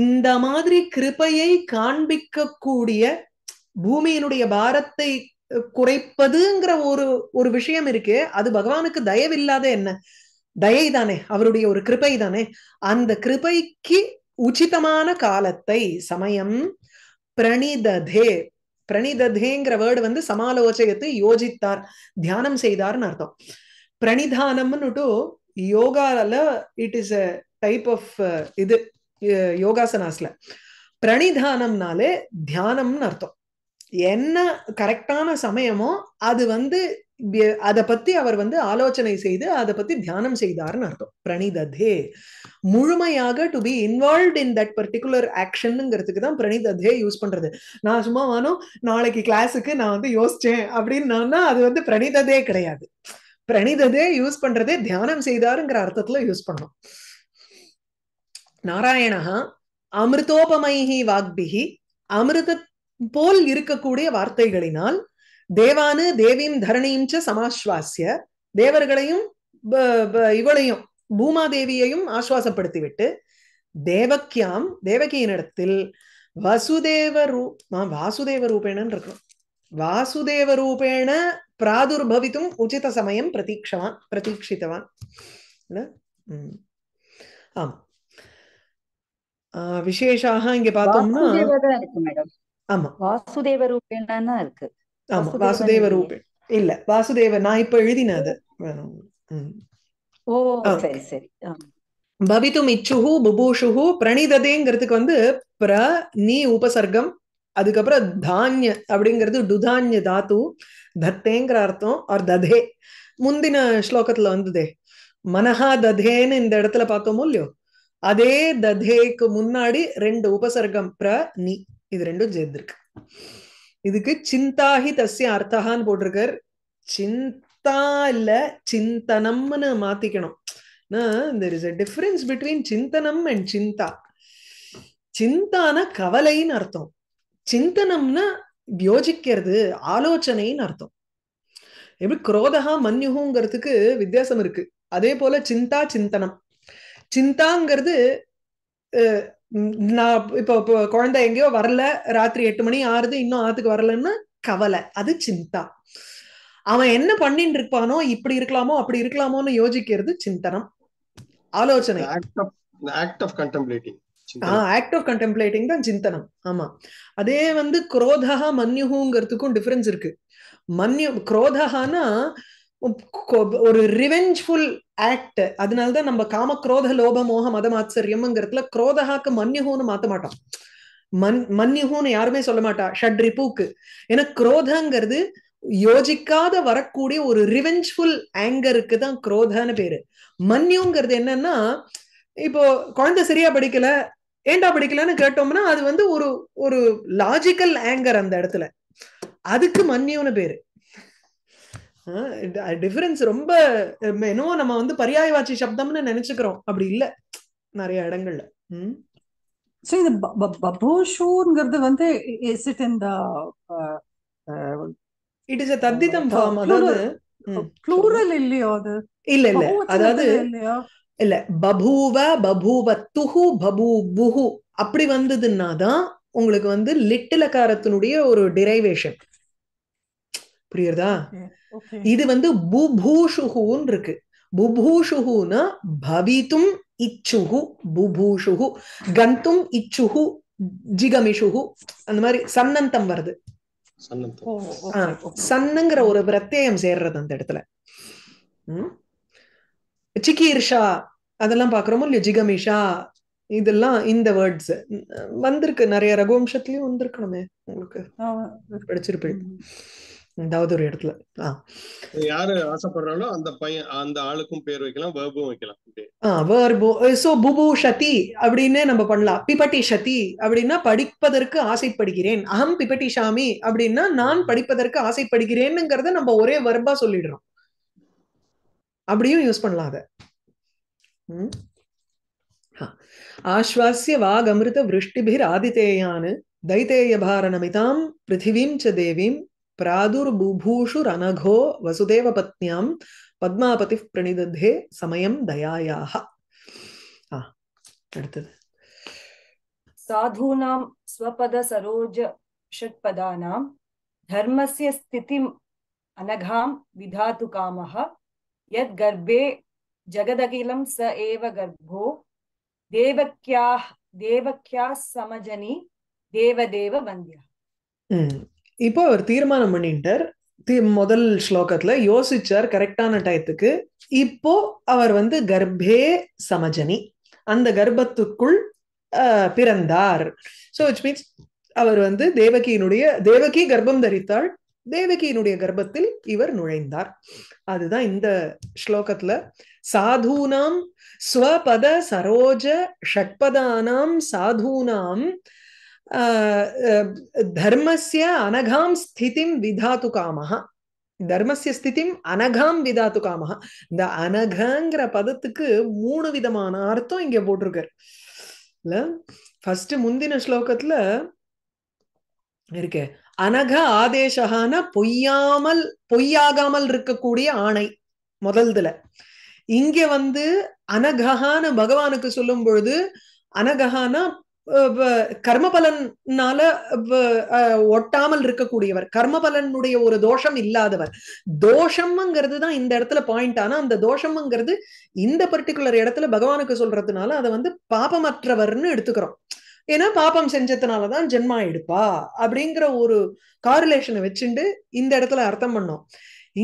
Speaker 1: இந்த மாதிரி கிருபையை காண்பிக்கக்கூடிய பூமியினுடைய பாரத்தை குறைப்பதுங்கிற ஒரு ஒரு விஷயம் இருக்கு அது பகவானுக்கு தயவில்லாத என்ன தயை தானே அவருடைய ஒரு கிருபை தானே அந்த கிருபைக்கு உச்சிதமான காலத்தை சமயம் பிரணிததே பிரணிததேங்கிற வேர்டு வந்து சமாலோச்சயத்து யோஜித்தார் தியானம் செய்தார்னு அர்த்தம் பிரணிதானம்னுட்டு யோகால it is a type of இது uh, யோகாசனாஸ்ல பிரணிதானம்னாலே தியானம்னு அர்த்தம் என்ன கரெக்டான சமயமோ அது வந்து அதை பத்தி அவர் வந்து ஆலோசனை செய்து அதை பத்தி தியானம் செய்தார்னு அர்த்தம் பிரணிததே முழுமையாக to be involve in that particular ஆக்ஷனுங்கிறதுக்கு தான் பிரணிததே யூஸ் பண்றது நான் சும்மா வானும் நாளைக்கு கிளாஸுக்கு நான் வந்து யோசிச்சேன் அப்படின்னு அது வந்து பிரணிததே கிடையாது பிரணிததே யூஸ் பண்றதே தியானம் செய்தாருங்கிற அர்த்தத்துல யூஸ் பண்ணோம் நாராயணா அமிர்தோபமைஹி வாக்பிஹி அமிர்த போல் இருக்கக்கூடிய வார்த்தைகளினால் தேவானு தேவியும் தரணியும் சமாஸ்வாசிய தேவர்களையும் இவளையும் பூமாதேவியையும் ஆஸ்வாசப்படுத்திவிட்டு தேவக்கியாம் தேவகியினிடத்தில் வசுதேவ ரூ வாசுதேவ ரூபேணன் இருக்கணும் வாசுதேவ ரூபேண பிராதுர்பவித்தும் உச்சித சமயம் பிரதீட்சவான் பிரதீட்சித்தவான் ஆமா விசேஷாக இங்க பார்த்தோம்னா ஆமா
Speaker 2: வாசுதேவ ரூபேணா இருக்கு ஆமா வாசுதேவ ரூபே
Speaker 1: இல்ல வாசுதேவ நான் இப்ப எழுதின அது ஓ சரி சரி பவித்தும் இச்சுஹு புபூஷுஹு பிரணிததேங்கிறதுக்கு வந்து பிர நீ உபசர்க்கம் அதுக்கப்புறம் தானிய அப்படிங்கிறது டுதான்ய தாத்து தத்தேங்கிற அர்த்தம் ஆர் ததே முந்தின ஸ்லோகத்துல வந்ததே மனஹா ததேன்னு இந்த இடத்துல பார்த்தோமோ இல்லையோ அதே ததேக்கு முன்னாடி ரெண்டு உபசர்க்கம் பிர நீ இது ரெண்டும் சேர்ந்திருக்கு இதுக்கு சிந்தாகி தஸ்ய அர்த்தகான்னு போட்டிருக்கார் சிந்தா இல்ல சிந்தனம்னு மாத்திக்கணும் அ டிஃபரன்ஸ் பிட்வீன் சிந்தனம் அண்ட் சிந்தா சிந்தான கவலைன்னு அர்த்தம் சிந்தனம்னா யோசிக்கிறது ஆலோசனைன்னு அர்த்தம் எப்படி குரோதகா மன்யுகுங்கிறதுக்கு வித்தியாசம் இருக்கு அதே போல சிந்தா சிந்தனம் சிந்தாங்கிறது நான் இப்போ குழந்தை எங்கேயோ வரல ராத்திரி எட்டு மணி ஆறுது இன்னும் ஆத்துக்கு வரலன்னு கவலை அது சிந்தா அவன் என்ன பண்ணிட்டு இருப்பானோ இப்படி இருக்கலாமோ அப்படி இருக்கலாமோன்னு யோசிக்கிறது சிந்தனம் ஆலோசனை act of contemplating act of contemplating தான் சிந்தனம் ஆமா அதே வந்து குரோதஹா மன்யுகுங்கிறதுக்கும் டிஃபரன்ஸ் இருக்கு மன்யு குரோதகானா ஒரு ரிவெஞ்ச்ஃபுல் ஆக்ட் அதனாலதான் நம்ம காம குரோத லோப மோக மதமாச்சரியம்ங்கிறதுல குரோதஹாக்கு மன்யுகோன்னு மாத்த மாட்டோம் மன் மன்யுகோன்னு யாருமே சொல்ல மாட்டா ஷட் ரிபூக்கு ஏன்னா குரோதங்கிறது யோசிக்காத வரக்கூடிய ஒரு ரிவெஞ்ச்ஃபுல் ஆங்கருக்கு தான் குரோதான்னு பேரு மன்யுங்கிறது என்னன்னா இப்போ குழந்தை சரியா படிக்கல ஏண்டா படிக்கலன்னு கேட்டோம்னா அது வந்து ஒரு ஒரு லாஜிக்கல் ஆங்கர் அந்த இடத்துல அதுக்கு மன்யுன்னு பேரு டிஃபரன்ஸ் ரொம்ப என்னவோ நம்ம வந்து பரியாய வாட்சி சப்தம்னு நினைச்சுக்கிறோம் அப்படி இல்ல நிறைய இடங்கள்ல ஸோ இந்த பபோஷூங்கிறது வந்து இஸ் இட் இன் இந்த இட் இஸ் எ தத்திதம் ஃபார்ம் அதாவது ப்ளூரல் இல்லையோ அது இல்ல இல்ல அதாவது இல்ல பபூவ பபூவ துஹு பபூ புஹு அப்படி வந்ததுன்னா தான் உங்களுக்கு வந்து லிட்டிலக்காரத்தினுடைய ஒரு டிரைவேஷன் புரியுறதா இது வந்து புபூஷுகுன்னு இருக்கு புபூஷுகுனா பவித்தும் இச்சுகு புபூஷுகு கந்தும் இச்சுகு ஜிகமிஷுகு அந்த மாதிரி சன்னந்தம் வருது சன்னங்கிற ஒரு பிரத்யம் சேர்றது அந்த இடத்துல சிகீர்ஷா அதெல்லாம் பாக்குறோமோ இல்லையா ஜிகமிஷா இதெல்லாம் இந்த வேர்ட்ஸ் வந்திருக்கு நிறைய ரகுவம்சத்திலயும் வந்திருக்கணுமே உங்களுக்கு படிச்சிருப்பேன் ஏதாவது ஒரு இடத்துல யாரு ஆசைப்படுறானோ அந்த பையன் அந்த ஆளுக்கும் பேர் வைக்கலாம் வேர்பும் வைக்கலாம் சோ புபு சதி அப்படின்னு நம்ம பண்ணலாம் பிபட்டி சதி அப்படின்னா படிப்பதற்கு ஆசைப்படுகிறேன் அகம் பிபட்டி சாமி அப்படின்னா நான் படிப்பதற்கு ஆசைப்படுகிறேன்னுங்கிறத நம்ம ஒரே வர்பா சொல்லிடுறோம் அப்படியும் யூஸ் பண்ணலாம் அதை ஆஸ்வாசிய வாக் அமிர்த விருஷ்டிபிர் ஆதித்தேயானு தைத்தேய பாரணமிதாம் பிருத்திவீம் ச தேவீம் प्रादुर्बुभूषुरनघो वसुदेवपत्न्यां பத்மாபதி பிரணிதே சமயம் தயாயாக அடுத்தது
Speaker 2: சாதூனாம் ஸ்வபத சரோஜ ஷட்பதானாம் தர்மஸ்ய ஸ்திதிம் அனகாம் விதாது காமः யத் கர்ப்பே ஜகதகிலம் ச ஏவ கர்ப்போ தேவக்யாஹ் தேவக்யா சமஜனி தேவதேவ வந்தியா
Speaker 1: இப்போ அவர் தீர்மானம் பண்ணிட்டார் முதல் ஸ்லோகத்துல யோசிச்சார் கரெக்டான டயத்துக்கு இப்போ அவர் வந்து கர்ப்பே சமஜனி அந்த கர்ப்பத்துக்குள் பிறந்தார் சோ இட்ஸ் மீன்ஸ் அவர் வந்து தேவகியினுடைய தேவகி கர்ப்பம் தரித்தாள் தேவகியினுடைய கர்ப்பத்தில் இவர் நுழைந்தார் அதுதான் இந்த ஸ்லோகத்துல சாதூனாம் ஸ்வபத சரோஜ ஷட்பதானாம் சாதூனாம் தர்மஸ்ய அனகாம் ஸ்திதிம் விதாத்து कामः தர்மசிய ஸ்திதிம் அனகாம் விதாத்து காமஹா இந்த அனகங்கிற பதத்துக்கு மூணு விதமான அர்த்தம் இங்க போட்டிருக்காரு இல்ல ஃபர்ஸ்ட் முந்தின ஸ்லோகத்துல இருக்கு அனக ஆதேசகான பொய்யாமல் பொய்யாகாமல் இருக்கக்கூடிய ஆணை முதல்துல இங்க வந்து அனகஹான பகவானுக்கு சொல்லும் பொழுது அனகஹானா கர்மபலனால ஒட்டாமல் இருக்கக்கூடியவர் கர்மபலனுடைய ஒரு தோஷம் இல்லாதவர் தோஷம்ங்கிறது தான் இந்த இடத்துல பாயிண்ட் ஆனா அந்த தோஷம்ங்கிறது இந்த பர்டிகுலர் இடத்துல பகவானுக்கு சொல்றதுனால அதை வந்து பாபமற்றவர்னு எடுத்துக்கிறோம் ஏன்னா பாபம் செஞ்சதுனாலதான் ஜென்மா எடுப்பா அப்படிங்கிற ஒரு காரிலேஷனை வச்சுண்டு இந்த இடத்துல அர்த்தம் பண்ணோம்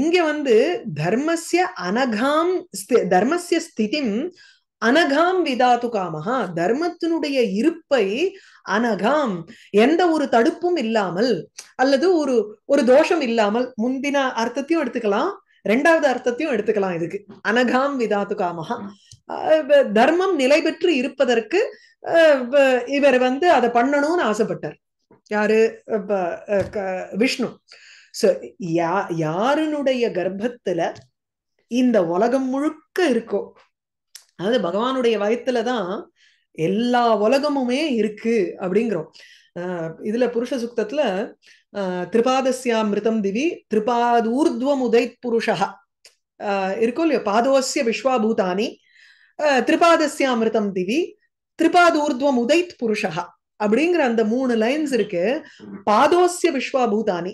Speaker 1: இங்க வந்து தர்மசிய அனகாம் தர்மசிய ஸ்திதிம் அனகாம் விதாத்து காமஹா தர்மத்தினுடைய இருப்பை அனகாம் எந்த ஒரு தடுப்பும் இல்லாமல் அல்லது ஒரு ஒரு தோஷம் இல்லாமல் முந்தின அர்த்தத்தையும் எடுத்துக்கலாம் ரெண்டாவது அர்த்தத்தையும் எடுத்துக்கலாம் இதுக்கு அனகாம் விதாத்து காமஹா தர்மம் நிலை பெற்று இருப்பதற்கு இவர் வந்து அதை பண்ணணும்னு ஆசைப்பட்டார் யாரு விஷ்ணு சோ யா யாருனுடைய கர்ப்பத்துல இந்த உலகம் முழுக்க இருக்கோ அதாவது பகவானுடைய வயத்துல தான் எல்லா உலகமுமே இருக்கு அப்படிங்கிறோம் இதுல புருஷ சுக்தத்துல திரிபாதசியா மிருதம் திவி திரிபாதூர்துவம் உதை புருஷா இருக்கும் இல்லையோ பாதோசிய விஸ்வாபூதானி திரிபாதசியா மிருதம் திவி திரிபாதூர்துவம் உதைத் புருஷா அப்படிங்கிற அந்த மூணு லைன்ஸ் இருக்கு பாதோசிய விஸ்வாபூதானி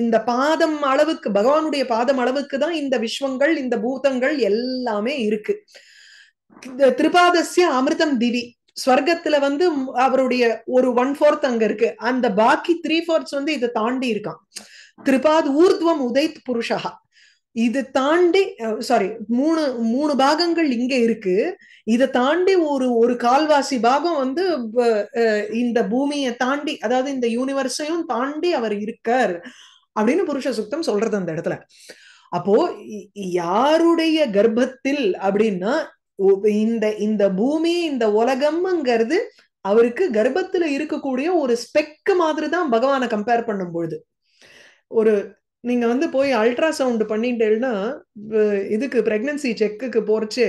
Speaker 1: இந்த பாதம் அளவுக்கு பகவானுடைய பாதம் அளவுக்கு தான் இந்த விஸ்வங்கள் இந்த பூதங்கள் எல்லாமே இருக்கு திரிபாதசிய அமிர்தம் திவி ஸ்வர்க்கத்துல வந்து அவருடைய ஒரு ஒன் ஃபோர்த் அங்க இருக்கு அந்த பாக்கி த்ரீ ஃபோர்த்ஸ் வந்து இதை தாண்டி இருக்கான் திரிபாத் ஊர்துவம் உதைத் புருஷா இது தாண்டி சாரி மூணு மூணு பாகங்கள் இங்க இருக்கு இதை தாண்டி ஒரு ஒரு கால்வாசி பாகம் வந்து இந்த பூமியை தாண்டி அதாவது இந்த யூனிவர்ஸையும் தாண்டி அவர் இருக்கார் அப்படின்னு புருஷ சுத்தம் சொல்றது அந்த இடத்துல அப்போ யாருடைய கர்ப்பத்தில் அப்படின்னா இந்த இந்த பூமி இந்த உலகம்ங்கிறது அவருக்கு கர்ப்பத்துல இருக்கக்கூடிய ஒரு ஸ்பெக் மாதிரி தான் பகவானை கம்பேர் பண்ணும் பொழுது ஒரு நீங்க வந்து போய் அல்ட்ராசவுண்ட் பண்ணிட்டேன்னா இதுக்கு பிரெக்னன்சி செக்குக்கு போறச்சு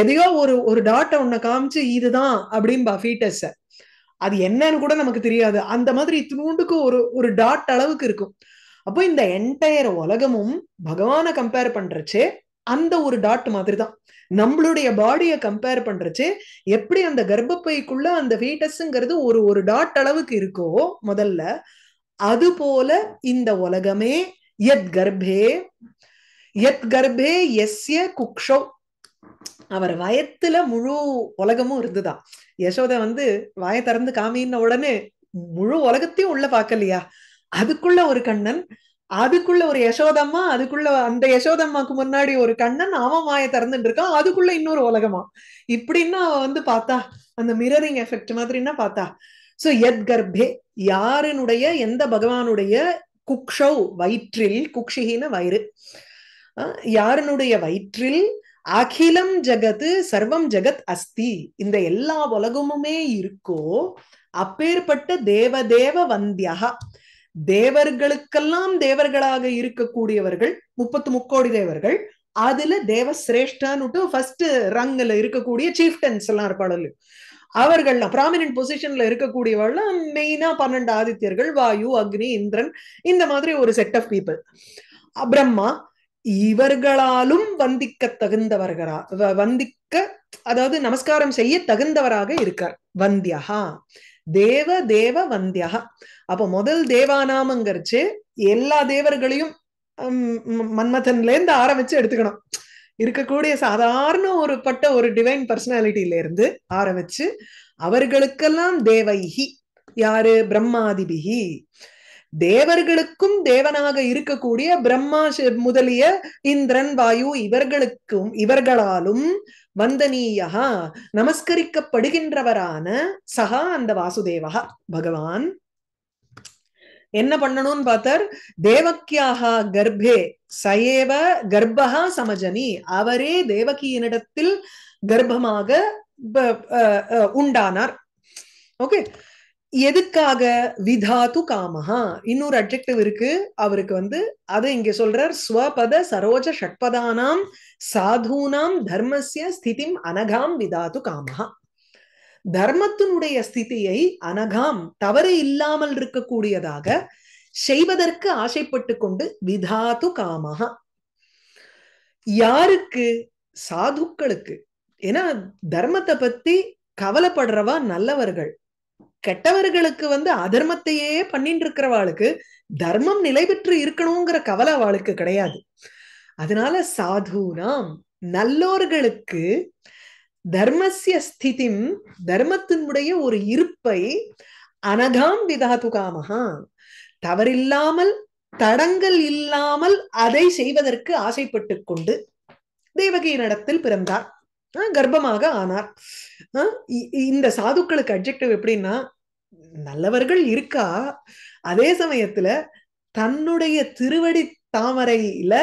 Speaker 1: எதையோ ஒரு ஒரு டாட்டை உன்னை காமிச்சு இதுதான் அப்படின்பா ஃபீட்டஸ அது என்னன்னு கூட நமக்கு தெரியாது அந்த மாதிரி இத்தினூண்டுக்கு ஒரு ஒரு டாட் அளவுக்கு இருக்கும் அப்போ இந்த என்டையர் உலகமும் பகவானை கம்பேர் பண்றச்சு அந்த ஒரு டாட் மாதிரி தான் நம்மளுடைய பாடியை கம்பேர் பண்றச்சு எப்படி அந்த கர்ப்பப்பைக்குள்ள அந்த ஃபீட்டஸ்ங்கிறது ஒரு ஒரு டாட் அளவுக்கு இருக்கோ முதல்ல அது போல இந்த உலகமே எத் கர்ப்பே எத் கர்ப்பே எஸ்ய குக்ஷோ அவர் வயத்துல முழு உலகமும் இருந்துதான் யசோத வந்து வாயை திறந்து காமின உடனே முழு உலகத்தையும் உள்ள பாக்கலையா அதுக்குள்ள ஒரு கண்ணன் அதுக்குள்ள ஒரு யசோதம்மா அதுக்குள்ள அந்த யசோதம்மாக்கு முன்னாடி ஒரு கண்ணன் அவன் மாய திறந்துட்டு இருக்கான் அதுக்குள்ள இன்னொரு உலகமா இப்படின்னா வந்து பார்த்தா அந்த மிரரிங் எஃபெக்ட் மாதிரின்னா பார்த்தா சோ எத் கர்ப்பே யாருனுடைய எந்த பகவானுடைய குக்ஷௌ வயிற்றில் குக்ஷிகின வயிறு யாருனுடைய வயிற்றில் அகிலம் ஜகத்து சர்வம் ஜகத் அஸ்தி இந்த எல்லா உலகமுமே இருக்கோ அப்பேற்பட்ட தேவதேவ வந்தியா தேவர்களுக்கெல்லாம் தேவர்களாக இருக்கக்கூடியவர்கள் முப்பத்து முக்கோடி தேவர்கள் அதுல தேவ சிரேஷ்டன்னுட்டு ஃபர்ஸ்ட் ரங்ல இருக்கக்கூடிய சீஃப்டன்ஸ் எல்லாம் இருப்பாள் அவர்கள்லாம் ப்ராமினன்ட் பொசிஷன்ல இருக்கக்கூடியவர்கள் மெயினா பன்னெண்டு ஆதித்யர்கள் வாயு அக்னி இந்திரன் இந்த மாதிரி ஒரு செட் ஆஃப் பீப்புள் பிரம்மா இவர்களாலும் வந்திக்க தகுந்தவர்களா வந்திக்க அதாவது நமஸ்காரம் செய்ய தகுந்தவராக இருக்கார் வந்தியகா தேவ தேவ வந்தியகா அப்ப முதல் தேவானாமங்கிறச்சு எல்லா தேவர்களையும் மன்மதன்ல இருந்து ஆரம்பிச்சு எடுத்துக்கணும் இருக்கக்கூடிய சாதாரண ஒரு பட்ட ஒரு டிவைன் பர்சனாலிட்டியில இருந்து ஆரம்பிச்சு அவர்களுக்கெல்லாம் தேவைஹி யாரு பிரம்மாதிபிகி தேவர்களுக்கும் தேவனாக இருக்கக்கூடிய பிரம்மா முதலிய இந்திரன் வாயு இவர்களுக்கும் இவர்களாலும் வந்தனீயா நமஸ்கரிக்கப்படுகின்றவரான சகா அந்த வாசுதேவா பகவான் என்ன பண்ணணும்னு பார்த்தார் தேவக்கியாக கர்ப்பே சயேவ கர்ப்பகா சமஜனி அவரே தேவகியினிடத்தில் கர்ப்பமாக உண்டானார் ஓகே எதுக்காக விதாத்து காமஹா இன்னொரு அப்ஜெக்டிவ் இருக்கு அவருக்கு வந்து அது இங்க சொல்றார் ஸ்வபத சரோஜ ஷட்பதானாம் சாதுனாம் தர்மசிய ஸ்திதிம் அனகாம் விதாத்து காமஹா தர்மத்தினுடைய ஸ்திதியை அனகாம் தவறு இல்லாமல் இருக்கக்கூடியதாக செய்வதற்கு ஆசைப்பட்டு கொண்டு விதாது காமஹா யாருக்கு சாதுக்களுக்கு ஏன்னா தர்மத்தை பத்தி கவலைப்படுறவா நல்லவர்கள் கெட்டவர்களுக்கு வந்து அதர்மத்தையே பண்ணிட்டு இருக்கிறவாளுக்கு தர்மம் நிலை பெற்று இருக்கணுங்கிற கவலை அவளுக்கு கிடையாது அதனால சாதுனாம் நல்லோர்களுக்கு தர்மசிய ஸ்திதிம் தர்மத்தினுடைய ஒரு இருப்பை அனகாம் விதாத்து காமஹா தவறில்லாமல் தடங்கள் இல்லாமல் அதை செய்வதற்கு ஆசைப்பட்டு கொண்டு தேவகியினிடத்தில் பிறந்தார் கர்ப்பமாக ஆனார் இந்த சாதுக்களுக்கு அப்ஜெக்டிவ் எப்படின்னா நல்லவர்கள் இருக்கா அதே சமயத்துல தன்னுடைய திருவடி தாமரையில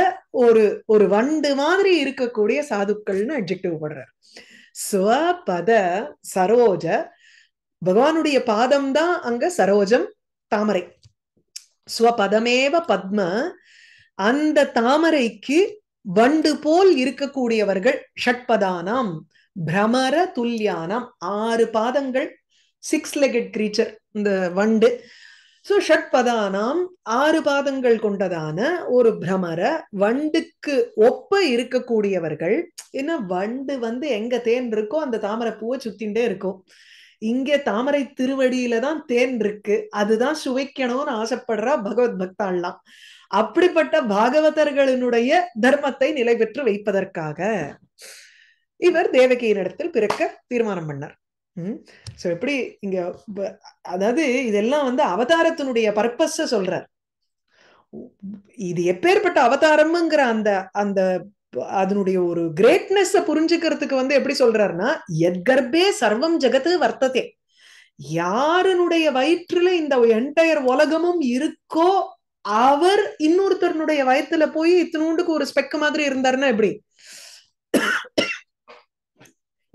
Speaker 1: ஒரு ஒரு வண்டு மாதிரி இருக்கக்கூடிய சாதுக்கள்னு அப்ஜெக்டிவ் படுறார் ஸ்வபத சரோஜ பகவானுடைய பாதம் தான் அங்க சரோஜம் தாமரை ஸ்வபதமேவ பத்ம அந்த தாமரைக்கு வண்டு போல் இருக்கக்கூடியவர்கள் ஷட்பதானாம் பிரமர துல்யானாம் ஆறு பாதங்கள் சிக்ஸ் லெகட் கிரீச்சர் இந்த வண்டு ஸோ ஷட்பதானாம் ஆறு பாதங்கள் கொண்டதான ஒரு பிரமர வண்டுக்கு ஒப்ப இருக்கக்கூடியவர்கள் ஏன்னா வண்டு வந்து எங்க தேன் இருக்கோ அந்த தாமரை பூவை சுத்தின்ண்டே இருக்கும் இங்கே தாமரை திருவடியில தான் தேன் இருக்கு அதுதான் சுவைக்கணும்னு ஆசைப்படுறா பகவத் பக்தாள்லாம் அப்படிப்பட்ட பாகவதர்களினுடைய தர்மத்தை நிலை பெற்று வைப்பதற்காக இவர் இடத்தில் பிறக்க தீர்மானம் பண்ணார் சோ எப்படி இங்க அதாவது இதெல்லாம் வந்து அவதாரத்தினுடைய பர்பஸ சொல்றார் இது எப்பேற்பட்ட அவதாரம்ங்கிற அந்த அந்த அதனுடைய ஒரு கிரேட்னஸ் புரிஞ்சுக்கிறதுக்கு வந்து எப்படி சொல்றாருன்னா எத்கர்பே சர்வம் ஜெகத்து வர்த்ததே யாருனுடைய வயிற்றுல இந்த என்டையர் உலகமும் இருக்கோ அவர் இன்னொருத்தருனுடைய வயத்துல போய் இத்தினூண்டுக்கு ஒரு ஸ்பெக் மாதிரி இருந்தாருன்னா எப்படி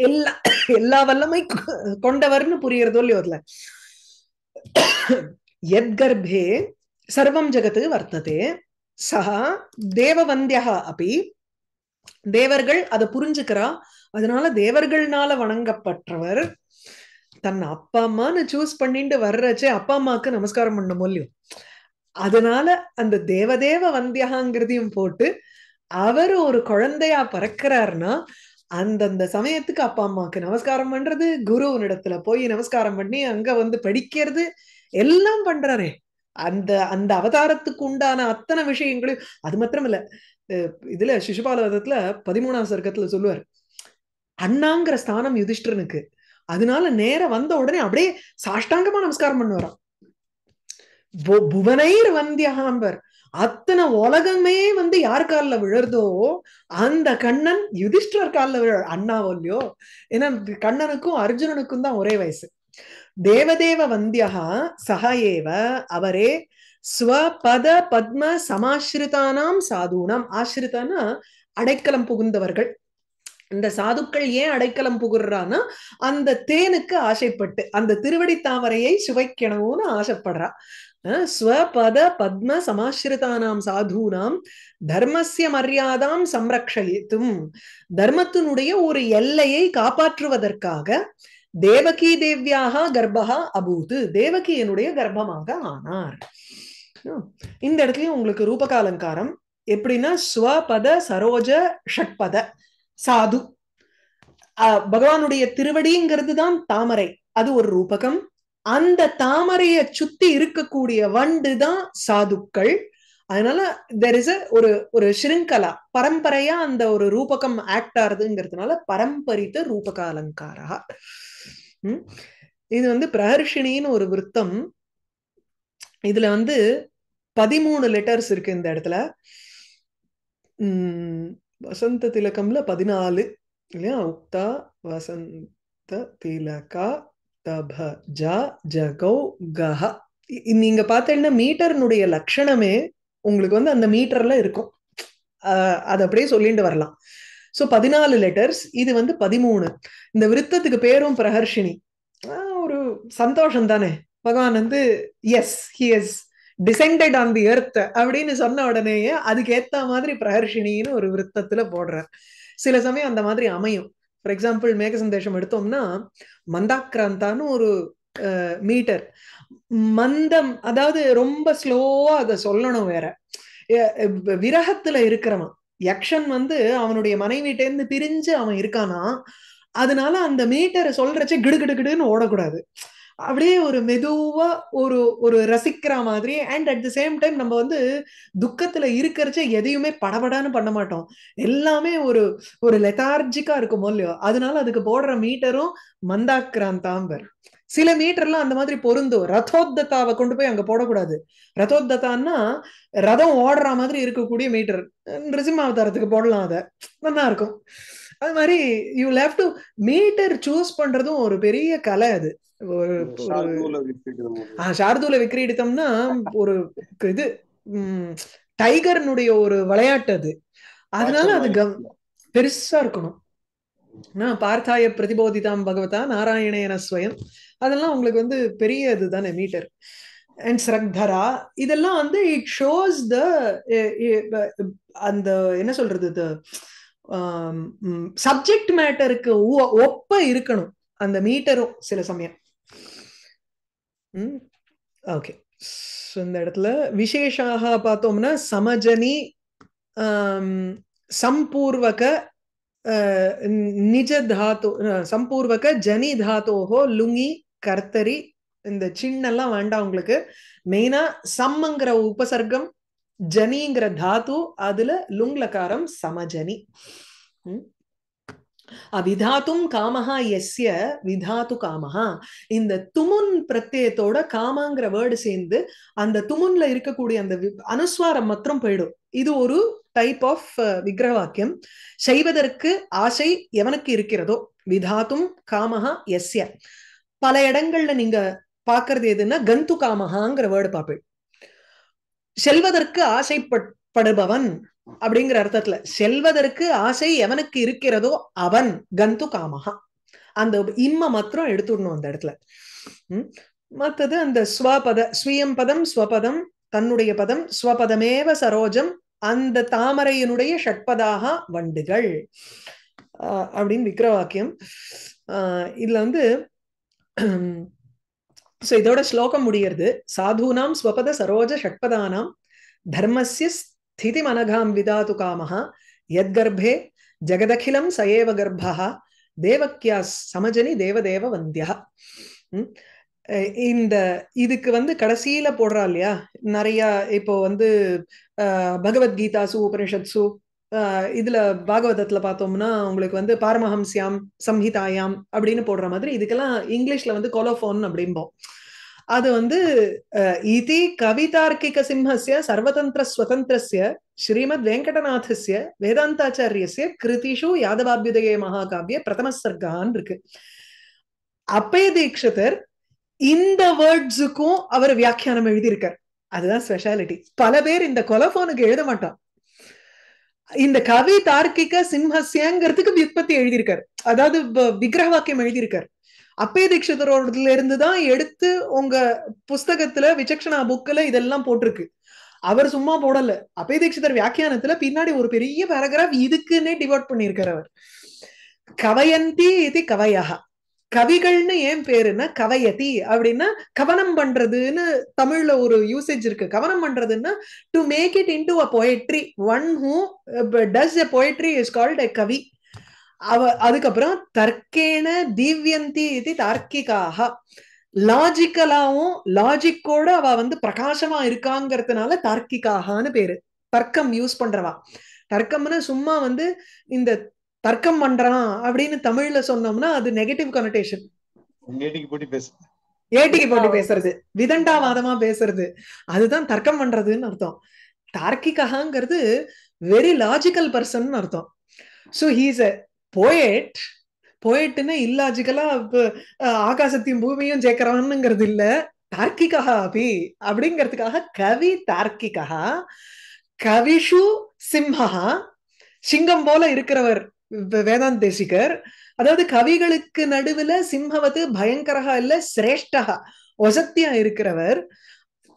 Speaker 1: எல்லா எல்லா வல்லமை கொண்டவர்னு புரியறதோ இல்லையோ அதுல எத்கர்பே சர்வம் ஜகத்து வர்த்ததே சஹா தேவவந்தியா அப்படி தேவர்கள் அதை புரிஞ்சுக்கிறா அதனால தேவர்கள்னால வணங்கப்பட்டவர் தன் அப்பா அம்மான்னு சூஸ் பண்ணிட்டு வர்றச்சே அப்பா அம்மாவுக்கு நமஸ்காரம் பண்ணமோ இல்லையோ அதனால அந்த தேவதேவ வந்தியாங்கிறதையும் போட்டு அவர் ஒரு குழந்தையா பறக்கிறார்னா அந்தந்த சமயத்துக்கு அப்பா அம்மாவுக்கு நமஸ்காரம் பண்றது குரு குருவனிடத்துல போய் நமஸ்காரம் பண்ணி அங்க வந்து படிக்கிறது எல்லாம் பண்றாரே அந்த அந்த அவதாரத்துக்கு உண்டான அத்தனை விஷயங்களையும் அது மாத்திரம் இல்ல இதுல சிசுபாலவதத்துல பதிமூணாம் சர்க்கத்துல சொல்லுவார் அண்ணாங்கிற ஸ்தானம் யுதிஷ்டனுக்கு அதனால நேர வந்த உடனே அப்படியே சாஷ்டாங்கமா நமஸ்காரம் பண்ணுவாராம் புவனைர் வந்தியகாம்பர் அத்தனை உலகமே வந்து யார் காலில் விழுறதோ அந்த கண்ணன் யுதிஷ்டர் காலில் விழ இல்லையோ ஏன்னா கண்ணனுக்கும் அர்ஜுனனுக்கும் தான் ஒரே வயசு தேவதேவ வந்தியகா சக அவரே ஸ்வபத பத்ம சமாசிரிதானாம் சாதுனாம் ஆசிரிதானா அடைக்கலம் புகுந்தவர்கள் இந்த சாதுக்கள் ஏன் அடைக்கலம் புகுறான்னா அந்த தேனுக்கு ஆசைப்பட்டு அந்த திருவடி தாமரையை சுவைக்கணும்னு ஆசைப்படுறா ஸ்வபத பத்ம சமாசிரிதானாம் சாதுனாம் தர்மசிய மரியாதாம் சம்ரக்ஷயித்தும் தர்மத்தினுடைய ஒரு எல்லையை காப்பாற்றுவதற்காக தேவகி தேவியாக கர்ப்பகா அபூது தேவகியனுடைய கர்ப்பமாக ஆனார் இந்த இடத்துலயும் உங்களுக்கு ரூபக அலங்காரம் எப்படின்னா ஸ்வபத சரோஜ ஷட்பத சாது பகவானுடைய திருவடிங்கிறது தான் தாமரை அது ஒரு ரூபகம் அந்த தாமரைய சுத்தி இருக்கக்கூடிய வண்டு தான் சாதுக்கள் அதனால தெர் இஸ் ஒரு ஒரு ஸ்ருங்கலா பரம்பரையா அந்த ஒரு ரூபகம் ஆக்ட் ஆறுதுங்கிறதுனால பரம்பரித்த ரூபக அலங்காரா இது வந்து பிரஹர்ஷினின்னு ஒரு விருத்தம் இதுல வந்து பதிமூணு லெட்டர்ஸ் இருக்கு இந்த இடத்துல உம் வசந்த திலகம்ல பதினாலு இல்லையா உக்தா வசந்த திலகா தப ஜ ஜகௌ நீங்க பார்த்தீங்கன்னா மீட்டர்னுடைய லட்சணமே உங்களுக்கு வந்து அந்த மீட்டர்ல இருக்கும் அது அப்படியே சொல்லிட்டு வரலாம் ஸோ பதினாலு லெட்டர்ஸ் இது வந்து பதிமூணு இந்த விருத்தத்துக்கு பேரும் பிரகர்ஷினி ஒரு சந்தோஷம் தானே பகவான் வந்து as he has descended on the earth அப்படின்னு சொன்ன உடனேயே அதுக்கு ஏத்த மாதிரி பிரஹர்ஷினின்னு ஒரு விருத்தத்துல போடுறார் சில சமயம் அந்த மாதிரி அமையும் ஃபார் எக்ஸாம்பிள் மேக சந்தேஷம் எடுத்தோம்னா மந்தாக்கிராந்தான்னு ஒரு மீட்டர் மந்தம் அதாவது ரொம்ப ஸ்லோவா அதை சொல்லணும் வேற விரகத்துல இருக்கிறவன் யக்ஷன் வந்து அவனுடைய இருந்து பிரிஞ்சு அவன் இருக்கானா அதனால அந்த மீட்டரை சொல்றச்சே கிடுகிடுகிடுன்னு ஓடக்கூடாது அப்படியே ஒரு மெதுவா ஒரு ஒரு ரசிக்கிற மாதிரி and at the same time நம்ம வந்து துக்கத்துல இருக்கிறச்ச எதையுமே படபடான்னு பண்ண மாட்டோம் எல்லாமே ஒரு ஒரு லெத்தார்ஜிக்கா இருக்குமோ இல்லையோ அதனால அதுக்கு போடுற மீட்டரும் தாம்பர் சில மீட்டர்லாம் அந்த மாதிரி பொருந்தும் ரதோத்தத்தாவை கொண்டு போய் அங்க போடக்கூடாது ரதோத்தத்தான்னா ரதம் ஓடுற மாதிரி இருக்கக்கூடிய மீட்டர் நிருசிம்மாவதாரத்துக்கு போடலாம் அதை நல்லா இருக்கும் அது மாதிரி you have to meter choose பண்றதும் ஒரு பெரிய கலை அது ஷார்தூல விக்ரி எடுத்தோம்னா ஒரு இது டைகர்னுடைய ஒரு விளையாட்டு அது அதனால அது கம் பெருசா இருக்கணும் பார்த்தாய பிரதிபோதிதாம் பகவதா நாராயணேன ஸ்வயம் அதெல்லாம் உங்களுக்கு வந்து பெரிய இதுதானே மீட்டர் அண்ட் ஸ்ரக்தரா இதெல்லாம் வந்து இட் ஷோஸ் த அந்த என்ன சொல்றது இது சப்ஜெக்ட் மேட்டருக்கு ஒப்ப இருக்கணும் அந்த மீட்டரும் சில சமயம் ஓகே ஸோ இந்த இடத்துல விசேஷாக பார்த்தோம்னா சமஜனி சம்பூர்வக நிஜ தாத்து சம்பூர்வக ஜனி தாத்தோஹோ லுங்கி கர்த்தரி இந்த சின்னெல்லாம் வேண்டாம் உங்களுக்கு மெயினா சம்மங்கிற உபசர்க்கம் ஜனிங்கிற தாத்து அதுல லுங்லகாரம் சமஜனி அவிதாத்தும் காமஹா எஸ்ய விதாத்து காமஹா இந்த துமுன் பிரத்யத்தோட காமாங்கிற வேர்டு சேர்ந்து அந்த துமுன்ல இருக்கக்கூடிய அந்த அனுஸ்வாரம் மற்றும் போயிடும் இது ஒரு டைப் ஆஃப் விக்கிரக வாக்கியம் செய்வதற்கு ஆசை எவனுக்கு இருக்கிறதோ விதாத்தும் காமஹா எஸ்ய பல இடங்கள்ல நீங்க பாக்குறது எதுன்னா கந்து காமஹாங்கிற வேர்டு பாப்பேன் செல்வதற்கு ஆசைப்படுபவன் அப்படிங்கிற அர்த்தத்துல செல்வதற்கு ஆசை எவனுக்கு இருக்கிறதோ அவன் கந்து காமஹா அந்த இன்ம மாத்திரம் எடுத்துடணும் அந்த இடத்துல உம் மத்தது அந்த ஸ்வபத ஸ்வீயம் பதம் ஸ்வபதம் தன்னுடைய பதம் ஸ்வபதமேவ சரோஜம் அந்த தாமரையினுடைய ஷட்பதாக வண்டுகள் அப்படின்னு விக்ரவாக்கியம் இதுல வந்து இதோட ஸ்லோகம் முடியறது சாதுனாம் ஸ்வபத சரோஜ ஷட்பதானாம் தர்மசிய ஸ்திதிமனகாம் விதாது காமஹா யத்கர்ப்பே ஜெகதகிலம் சயேவ கர்ப்பா தேவக்கியா சமஜனி தேவதேவ வந்தியா இந்த இதுக்கு வந்து கடைசியில போடுறா இல்லையா நிறைய இப்போ வந்து பகவத்கீதாசு உபனிஷத்சு இதுல பாகவதத்துல பார்த்தோம்னா உங்களுக்கு வந்து பாரமஹம்சியாம் சம்ஹிதாயாம் அப்படின்னு போடுற மாதிரி இதுக்கெல்லாம் இங்கிலீஷ்ல வந்து கொலோஃபோன் அப்படிம்போம் அது வந்து இதி கவிதார்க்கிக சிம்ஹசிய சர்வதந்திர ஸ்வதந்திரஸ்ய ஸ்ரீமத் வெங்கடநாதஸ்ய வேதாந்தாச்சாரியஸ்ய கிருதிஷு யாதவாபியுதய மகாகாவிய பிரதம சர்க்கான் இருக்கு அப்பய தீட்சிதர் இந்த வேர்ட்ஸுக்கும் அவர் வியாக்கியானம் எழுதியிருக்கார் அதுதான் ஸ்பெஷாலிட்டி பல பேர் இந்த கொலபோனுக்கு எழுத மாட்டான் இந்த கவி தார்க்கிக சிம்ஹசியங்கிறதுக்கு விற்பத்தி எழுதியிருக்காரு அதாவது விக்கிரக வாக்கியம் எழுதியிருக்காரு அப்பே தீட்சிதரோடதுல இருந்து தான் எடுத்து உங்க புஸ்தகத்துல விசக்ஷனா புக்ல இதெல்லாம் போட்டிருக்கு அவர் சும்மா போடல அப்பே தீட்சிதர் வியாக்கியானத்துல பின்னாடி ஒரு பெரிய பேராகிராஃப் இதுக்குன்னே டிவோட் பண்ணியிருக்காரு அவர் கவயந்தி இது கவையகா கவிகள்னு ஏன் பேருன்னா கவயதி அப்படின்னா கவனம் பண்றதுன்னு தமிழ்ல ஒரு யூசேஜ் இருக்கு கவனம் பண்றதுன்னா to make it in a poetry one who does a poetry is called a கவி அவ அதுக்கப்புறம் தர்க்கேன திவ்யந்தி இது தார்க்கிகாக லாஜிக்கலாவும் லாஜிக்கோட அவ வந்து பிரகாசமா இருக்காங்கிறதுனால தார்க்கிகாகனு பேரு தர்க்கம் யூஸ் பண்றவா தர்க்கம்னு சும்மா வந்து இந்த தர்க்கம் பண்றான் அப்படின்னு தமிழ்ல சொன்னோம்னா அது நெகட்டிவ் கனோட்டேஷன் ஏட்டிக்கு போட்டு பேசுறது விதண்டாவாதமா பேசுறது அதுதான் தர்க்கம் பண்றதுன்னு அர்த்தம் தார்க்கிகாங்கிறது வெரி லாஜிக்கல் பர்சன் அர்த்தம் சோ ஹீஸ் போயட் போயட்டுன்னு இல்லாஜிக்கலா ஆகாசத்தையும் பூமியும் ஜெயிக்கிறான்னுங்கிறது இல்ல தார்க்கிகா அபி அப்படிங்கிறதுக்காக கவி தார்க்கிகா கவிஷு சிம்ஹா சிங்கம் போல இருக்கிறவர் வேதாந்த் தேசிகர் அதாவது கவிகளுக்கு நடுவுல சிம்மவது பயங்கரா இல்ல சிரேஷ்டா ஒசத்தியா இருக்கிறவர்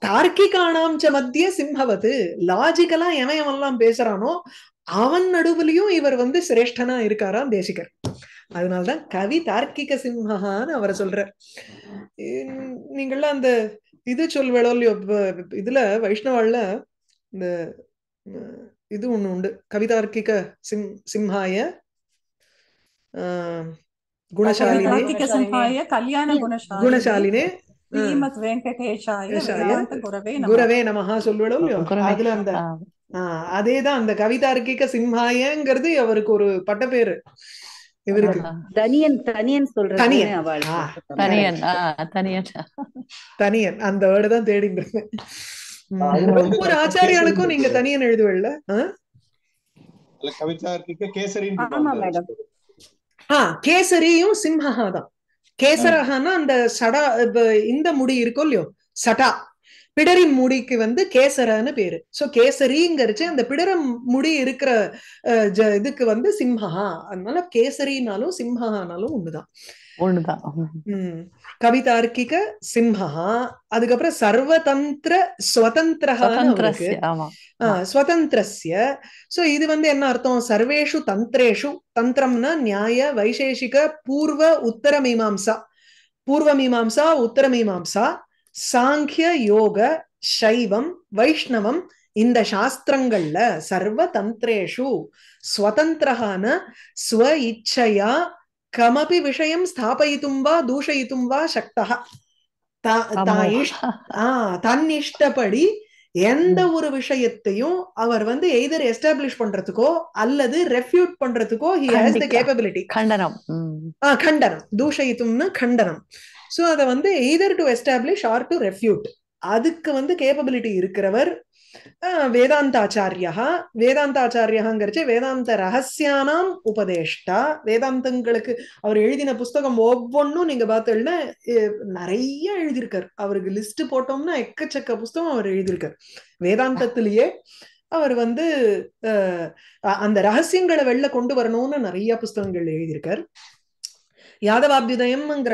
Speaker 1: தார்க்கிகானாம்ச்ச மத்திய சிம்மவது லாஜிக்கலா எவன் பேசுறானோ அவன் நடுவுலையும் இவர் வந்து சிரேஷ்டனா இருக்காராம் தேசிகர் அதனால்தான் கவி தார்க்கிக சிம்மகான்னு அவரை சொல்ற நீங்கள்லாம் அந்த இது சொல்வேளோ இதுல வைஷ்ணவால இந்த இது ஒண்ணு உண்டு கவிதார்க்கிக சிம் சிம்ஹாய குணசாலினே
Speaker 2: கல்யாண குணசாலினே குரவே
Speaker 1: நமஹா சொல்வேளோ அதுல அந்த அதே தான் அந்த கவிதா இருக்க சிம்ஹாயங்கிறது அவருக்கு ஒரு பட்டப்பேரு இவருக்கு தனியன் தனியன் சொல்ற தனியன் தனியன் தனியன் அந்த வேர்டு தான் தேடிட்டு ஒவ்வொரு ஆச்சாரியாளுக்கும் நீங்க தனியன் எழுதுவல்ல கவிதா இருக்கிக்க ஆஹ் கேசரியும் சிம்ஹா தான் கேசரஹானா அந்த சடா இந்த முடி இருக்கும் இல்லையோ சடா பிடரின் முடிக்கு வந்து கேசரன்னு பேரு சோ கேசரிங்கிறச்சு அந்த பிடரம் முடி இருக்கிற இதுக்கு வந்து சிம்ஹா அதனால கேசரினாலும் சிம்ஹானாலும் ஒண்ணுதான் ஒண்ணுதான் கவிதார்க்கிக சிம்ஹா அதுக்கப்புறம் சர்வதந்திர ஸ்வதந்திரஹான்னு ஸ்வதந்திரஸ்ய சோ இது வந்து என்ன அர்த்தம் சர்வேஷு தந்திரேஷு தந்திரம்னா நியாய வைசேஷிக பூர்வ உத்தர மீமாம்சா பூர்வ மீமாம்சா உத்தர மீமாம்சா சாங்கிய யோக சைவம் வைஷ்ணவம் இந்த சாஸ்திரங்கள்ல சர்வ தந்திரேஷு ஸ்வதந்திரகான ஸ்வ இச்சையா கமபி விஷயம் ஸ்தாபயித்தும் வா தூஷயித்தும் வா சக்தா தன் இஷ்டப்படி எந்த ஒரு விஷயத்தையும் அவர் வந்து எய்தர் எஸ்டாப்ளிஷ் பண்றதுக்கோ அல்லது ரெஃப்யூட் பண்றதுக்கோ ஹி ஹேஸ் தி கேப்பபிலிட்டி கண்டனம் கண்டனம் தூஷயித்தும்னு கண்டனம் ஸோ அதை வந்து either to establish or to refute அதுக்கு வந்து கேப்பபிலிட்டி இருக்கிறவர் வேதாந்தாச்சாரியா வேதாந்தாச்சாரியாங்கிறச்சு வேதாந்த ரகசியானாம் உபதேஷ்டா வேதாந்தங்களுக்கு அவர் எழுதின புஸ்தகம் ஒவ்வொன்றும் நீங்க பார்த்தோன்னா நிறைய எழுதியிருக்கார் அவருக்கு லிஸ்ட் போட்டோம்னா எக்கச்சக்க புஸ்தகம் அவர் எழுதியிருக்கார் வேதாந்தத்திலேயே அவர் வந்து அந்த ரகசியங்களை வெளில கொண்டு வரணும்னு நிறைய புஸ்தகங்கள் எழுதியிருக்கார் யாதவாபியுதயம்ங்கிற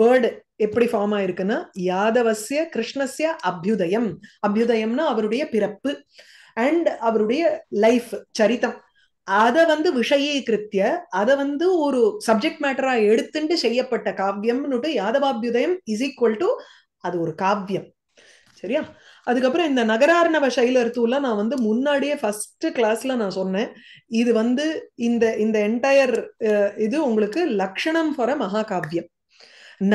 Speaker 1: வேர்டு எப்படி ஃபார்ம் ஆயிருக்குன்னா யாதவசிய கிருஷ்ணசிய அபியுதயம் அபியுதயம்னா அவருடைய பிறப்பு அண்ட் அவருடைய லைஃப் சரித்தம் அதை வந்து விஷயீகிருத்திய அதை வந்து ஒரு சப்ஜெக்ட் மேட்டரா எடுத்துட்டு செய்யப்பட்ட காவியம்னுட்டு யாதவாபியுதயம் இஸ் ஈக்குவல் டு அது ஒரு காவியம் சரியா அதுக்கப்புறம் இந்த நகரார்ணவ சைலர்த்தூலாம் நான் வந்து முன்னாடியே ஃபர்ஸ்ட் கிளாஸ்ல நான் சொன்னேன் இது வந்து இந்த இந்த என்டையர் இது உங்களுக்கு லக்ஷணம் ஃபார் அ மகாகாவியம்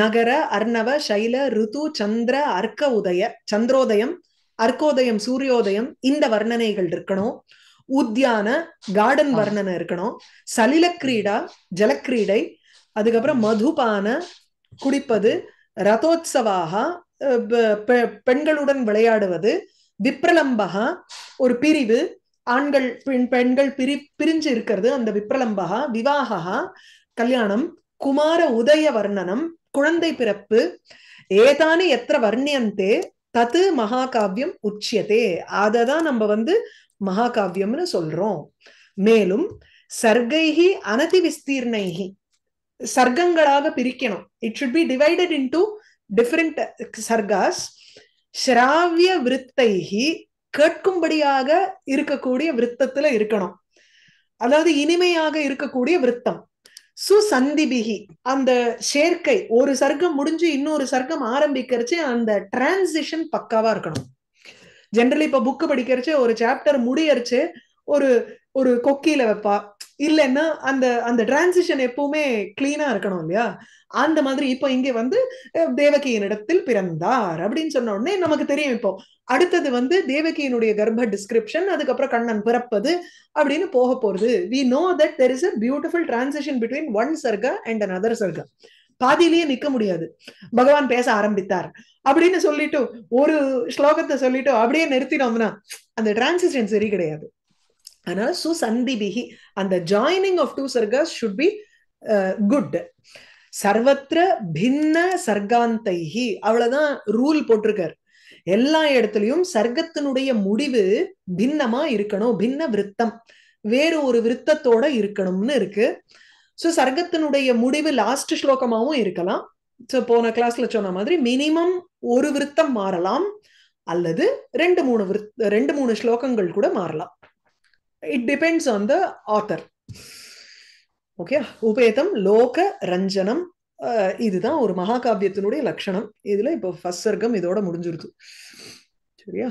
Speaker 1: நகர அர்ணவ சைல ருது சந்திர அர்க்க உதய சந்திரோதயம் அர்க்கோதயம் சூரியோதயம் இந்த வர்ணனைகள் இருக்கணும் உத்தியான கார்டன் வர்ணனை இருக்கணும் சலில கிரீடா ஜலக்கிரீடை அதுக்கப்புறம் மதுபான குடிப்பது ரதோத்சவாக பெண்களுடன் விளையாடுவது விப்ரலம்பகா ஒரு பிரிவு ஆண்கள் பெண்கள் பிரி பிரிஞ்சு இருக்கிறது அந்த விப்ரலம்பகா விவாகா கல்யாணம் குமார உதய வர்ணனம் குழந்தை பிறப்பு ஏதானி எத்த வர்ணியந்தே தத்து மகாகாவியம் உச்சியதே அதை தான் நம்ம வந்து மகாகாவியம்னு சொல்றோம் மேலும் சர்கைகி அனதி விஸ்தீர்ணைகி சர்க்கங்களாக பிரிக்கணும் it should be divided in different sargas ஸ்ராவிய விருத்தைகி கேட்கும்படியாக இருக்கக்கூடிய விருத்தத்துல இருக்கணும் அதாவது இனிமையாக இருக்கக்கூடிய விருத்தம் சுசந்திபிகி அந்த சேர்க்கை ஒரு சர்க்கம் முடிஞ்சு இன்னொரு சர்க்கம் ஆரம்பிக்கிறச்சு அந்த டிரான்சிஷன் பக்காவா இருக்கணும் ஜென்ரலி இப்ப புக்கு படிக்கிறச்சு ஒரு சாப்டர் முடியறச்சு ஒரு ஒரு கொக்கியில வைப்பா இல்லைன்னா அந்த அந்த டிரான்சிஷன் எப்பவுமே கிளீனா இருக்கணும் இல்லையா அந்த மாதிரி இப்போ இங்கே வந்து தேவகியின் இடத்தில் பிறந்தார் அப்படின்னு சொன்ன உடனே நமக்கு தெரியும் இப்போ அடுத்தது வந்து தேவகியினுடைய கர்ப்ப டிஸ்கிரிப்ஷன் அதுக்கப்புறம் கண்ணன் பிறப்பது அப்படின்னு போக போறது we know that there is a beautiful transition between one sarga and another sarga பாதியிலேயே நிக்க முடியாது பகவான் பேச ஆரம்பித்தார் அப்படின்னு சொல்லிட்டு ஒரு ஸ்லோகத்தை சொல்லிட்டு அப்படியே நிறுத்தினோம்னா அந்த டிரான்சிஷன் சரி கிடையாது அதனால சுசந்திபிகி அந்த joining of two sargas should be good சர்வத்திர பின்ன சர்க்காந்தைகி அவ்வளவுதான் ரூல் போட்டிருக்கார் எல்லா இடத்துலயும் சர்க்கத்தினுடைய முடிவு பின்னமா இருக்கணும் பின்ன விருத்தம் வேறு ஒரு விருத்தத்தோட இருக்கணும்னு இருக்கு ஸோ சர்க்கத்தினுடைய முடிவு லாஸ்ட் ஸ்லோகமாகவும் இருக்கலாம் ஸோ போன கிளாஸ்ல சொன்ன மாதிரி மினிமம் ஒரு விருத்தம் மாறலாம் அல்லது ரெண்டு மூணு விருத் ரெண்டு மூணு ஸ்லோகங்கள் கூட மாறலாம் it depends on the author okay உபேதம் லோக ரஞ்சனம் இதுதான் ஒரு மகாகாவியத்தினுடைய லட்சணம் இதுல இப்போ ஃபர்ஸ்ட் சர்க்கம் இதோட முடிஞ்சிருது சரியா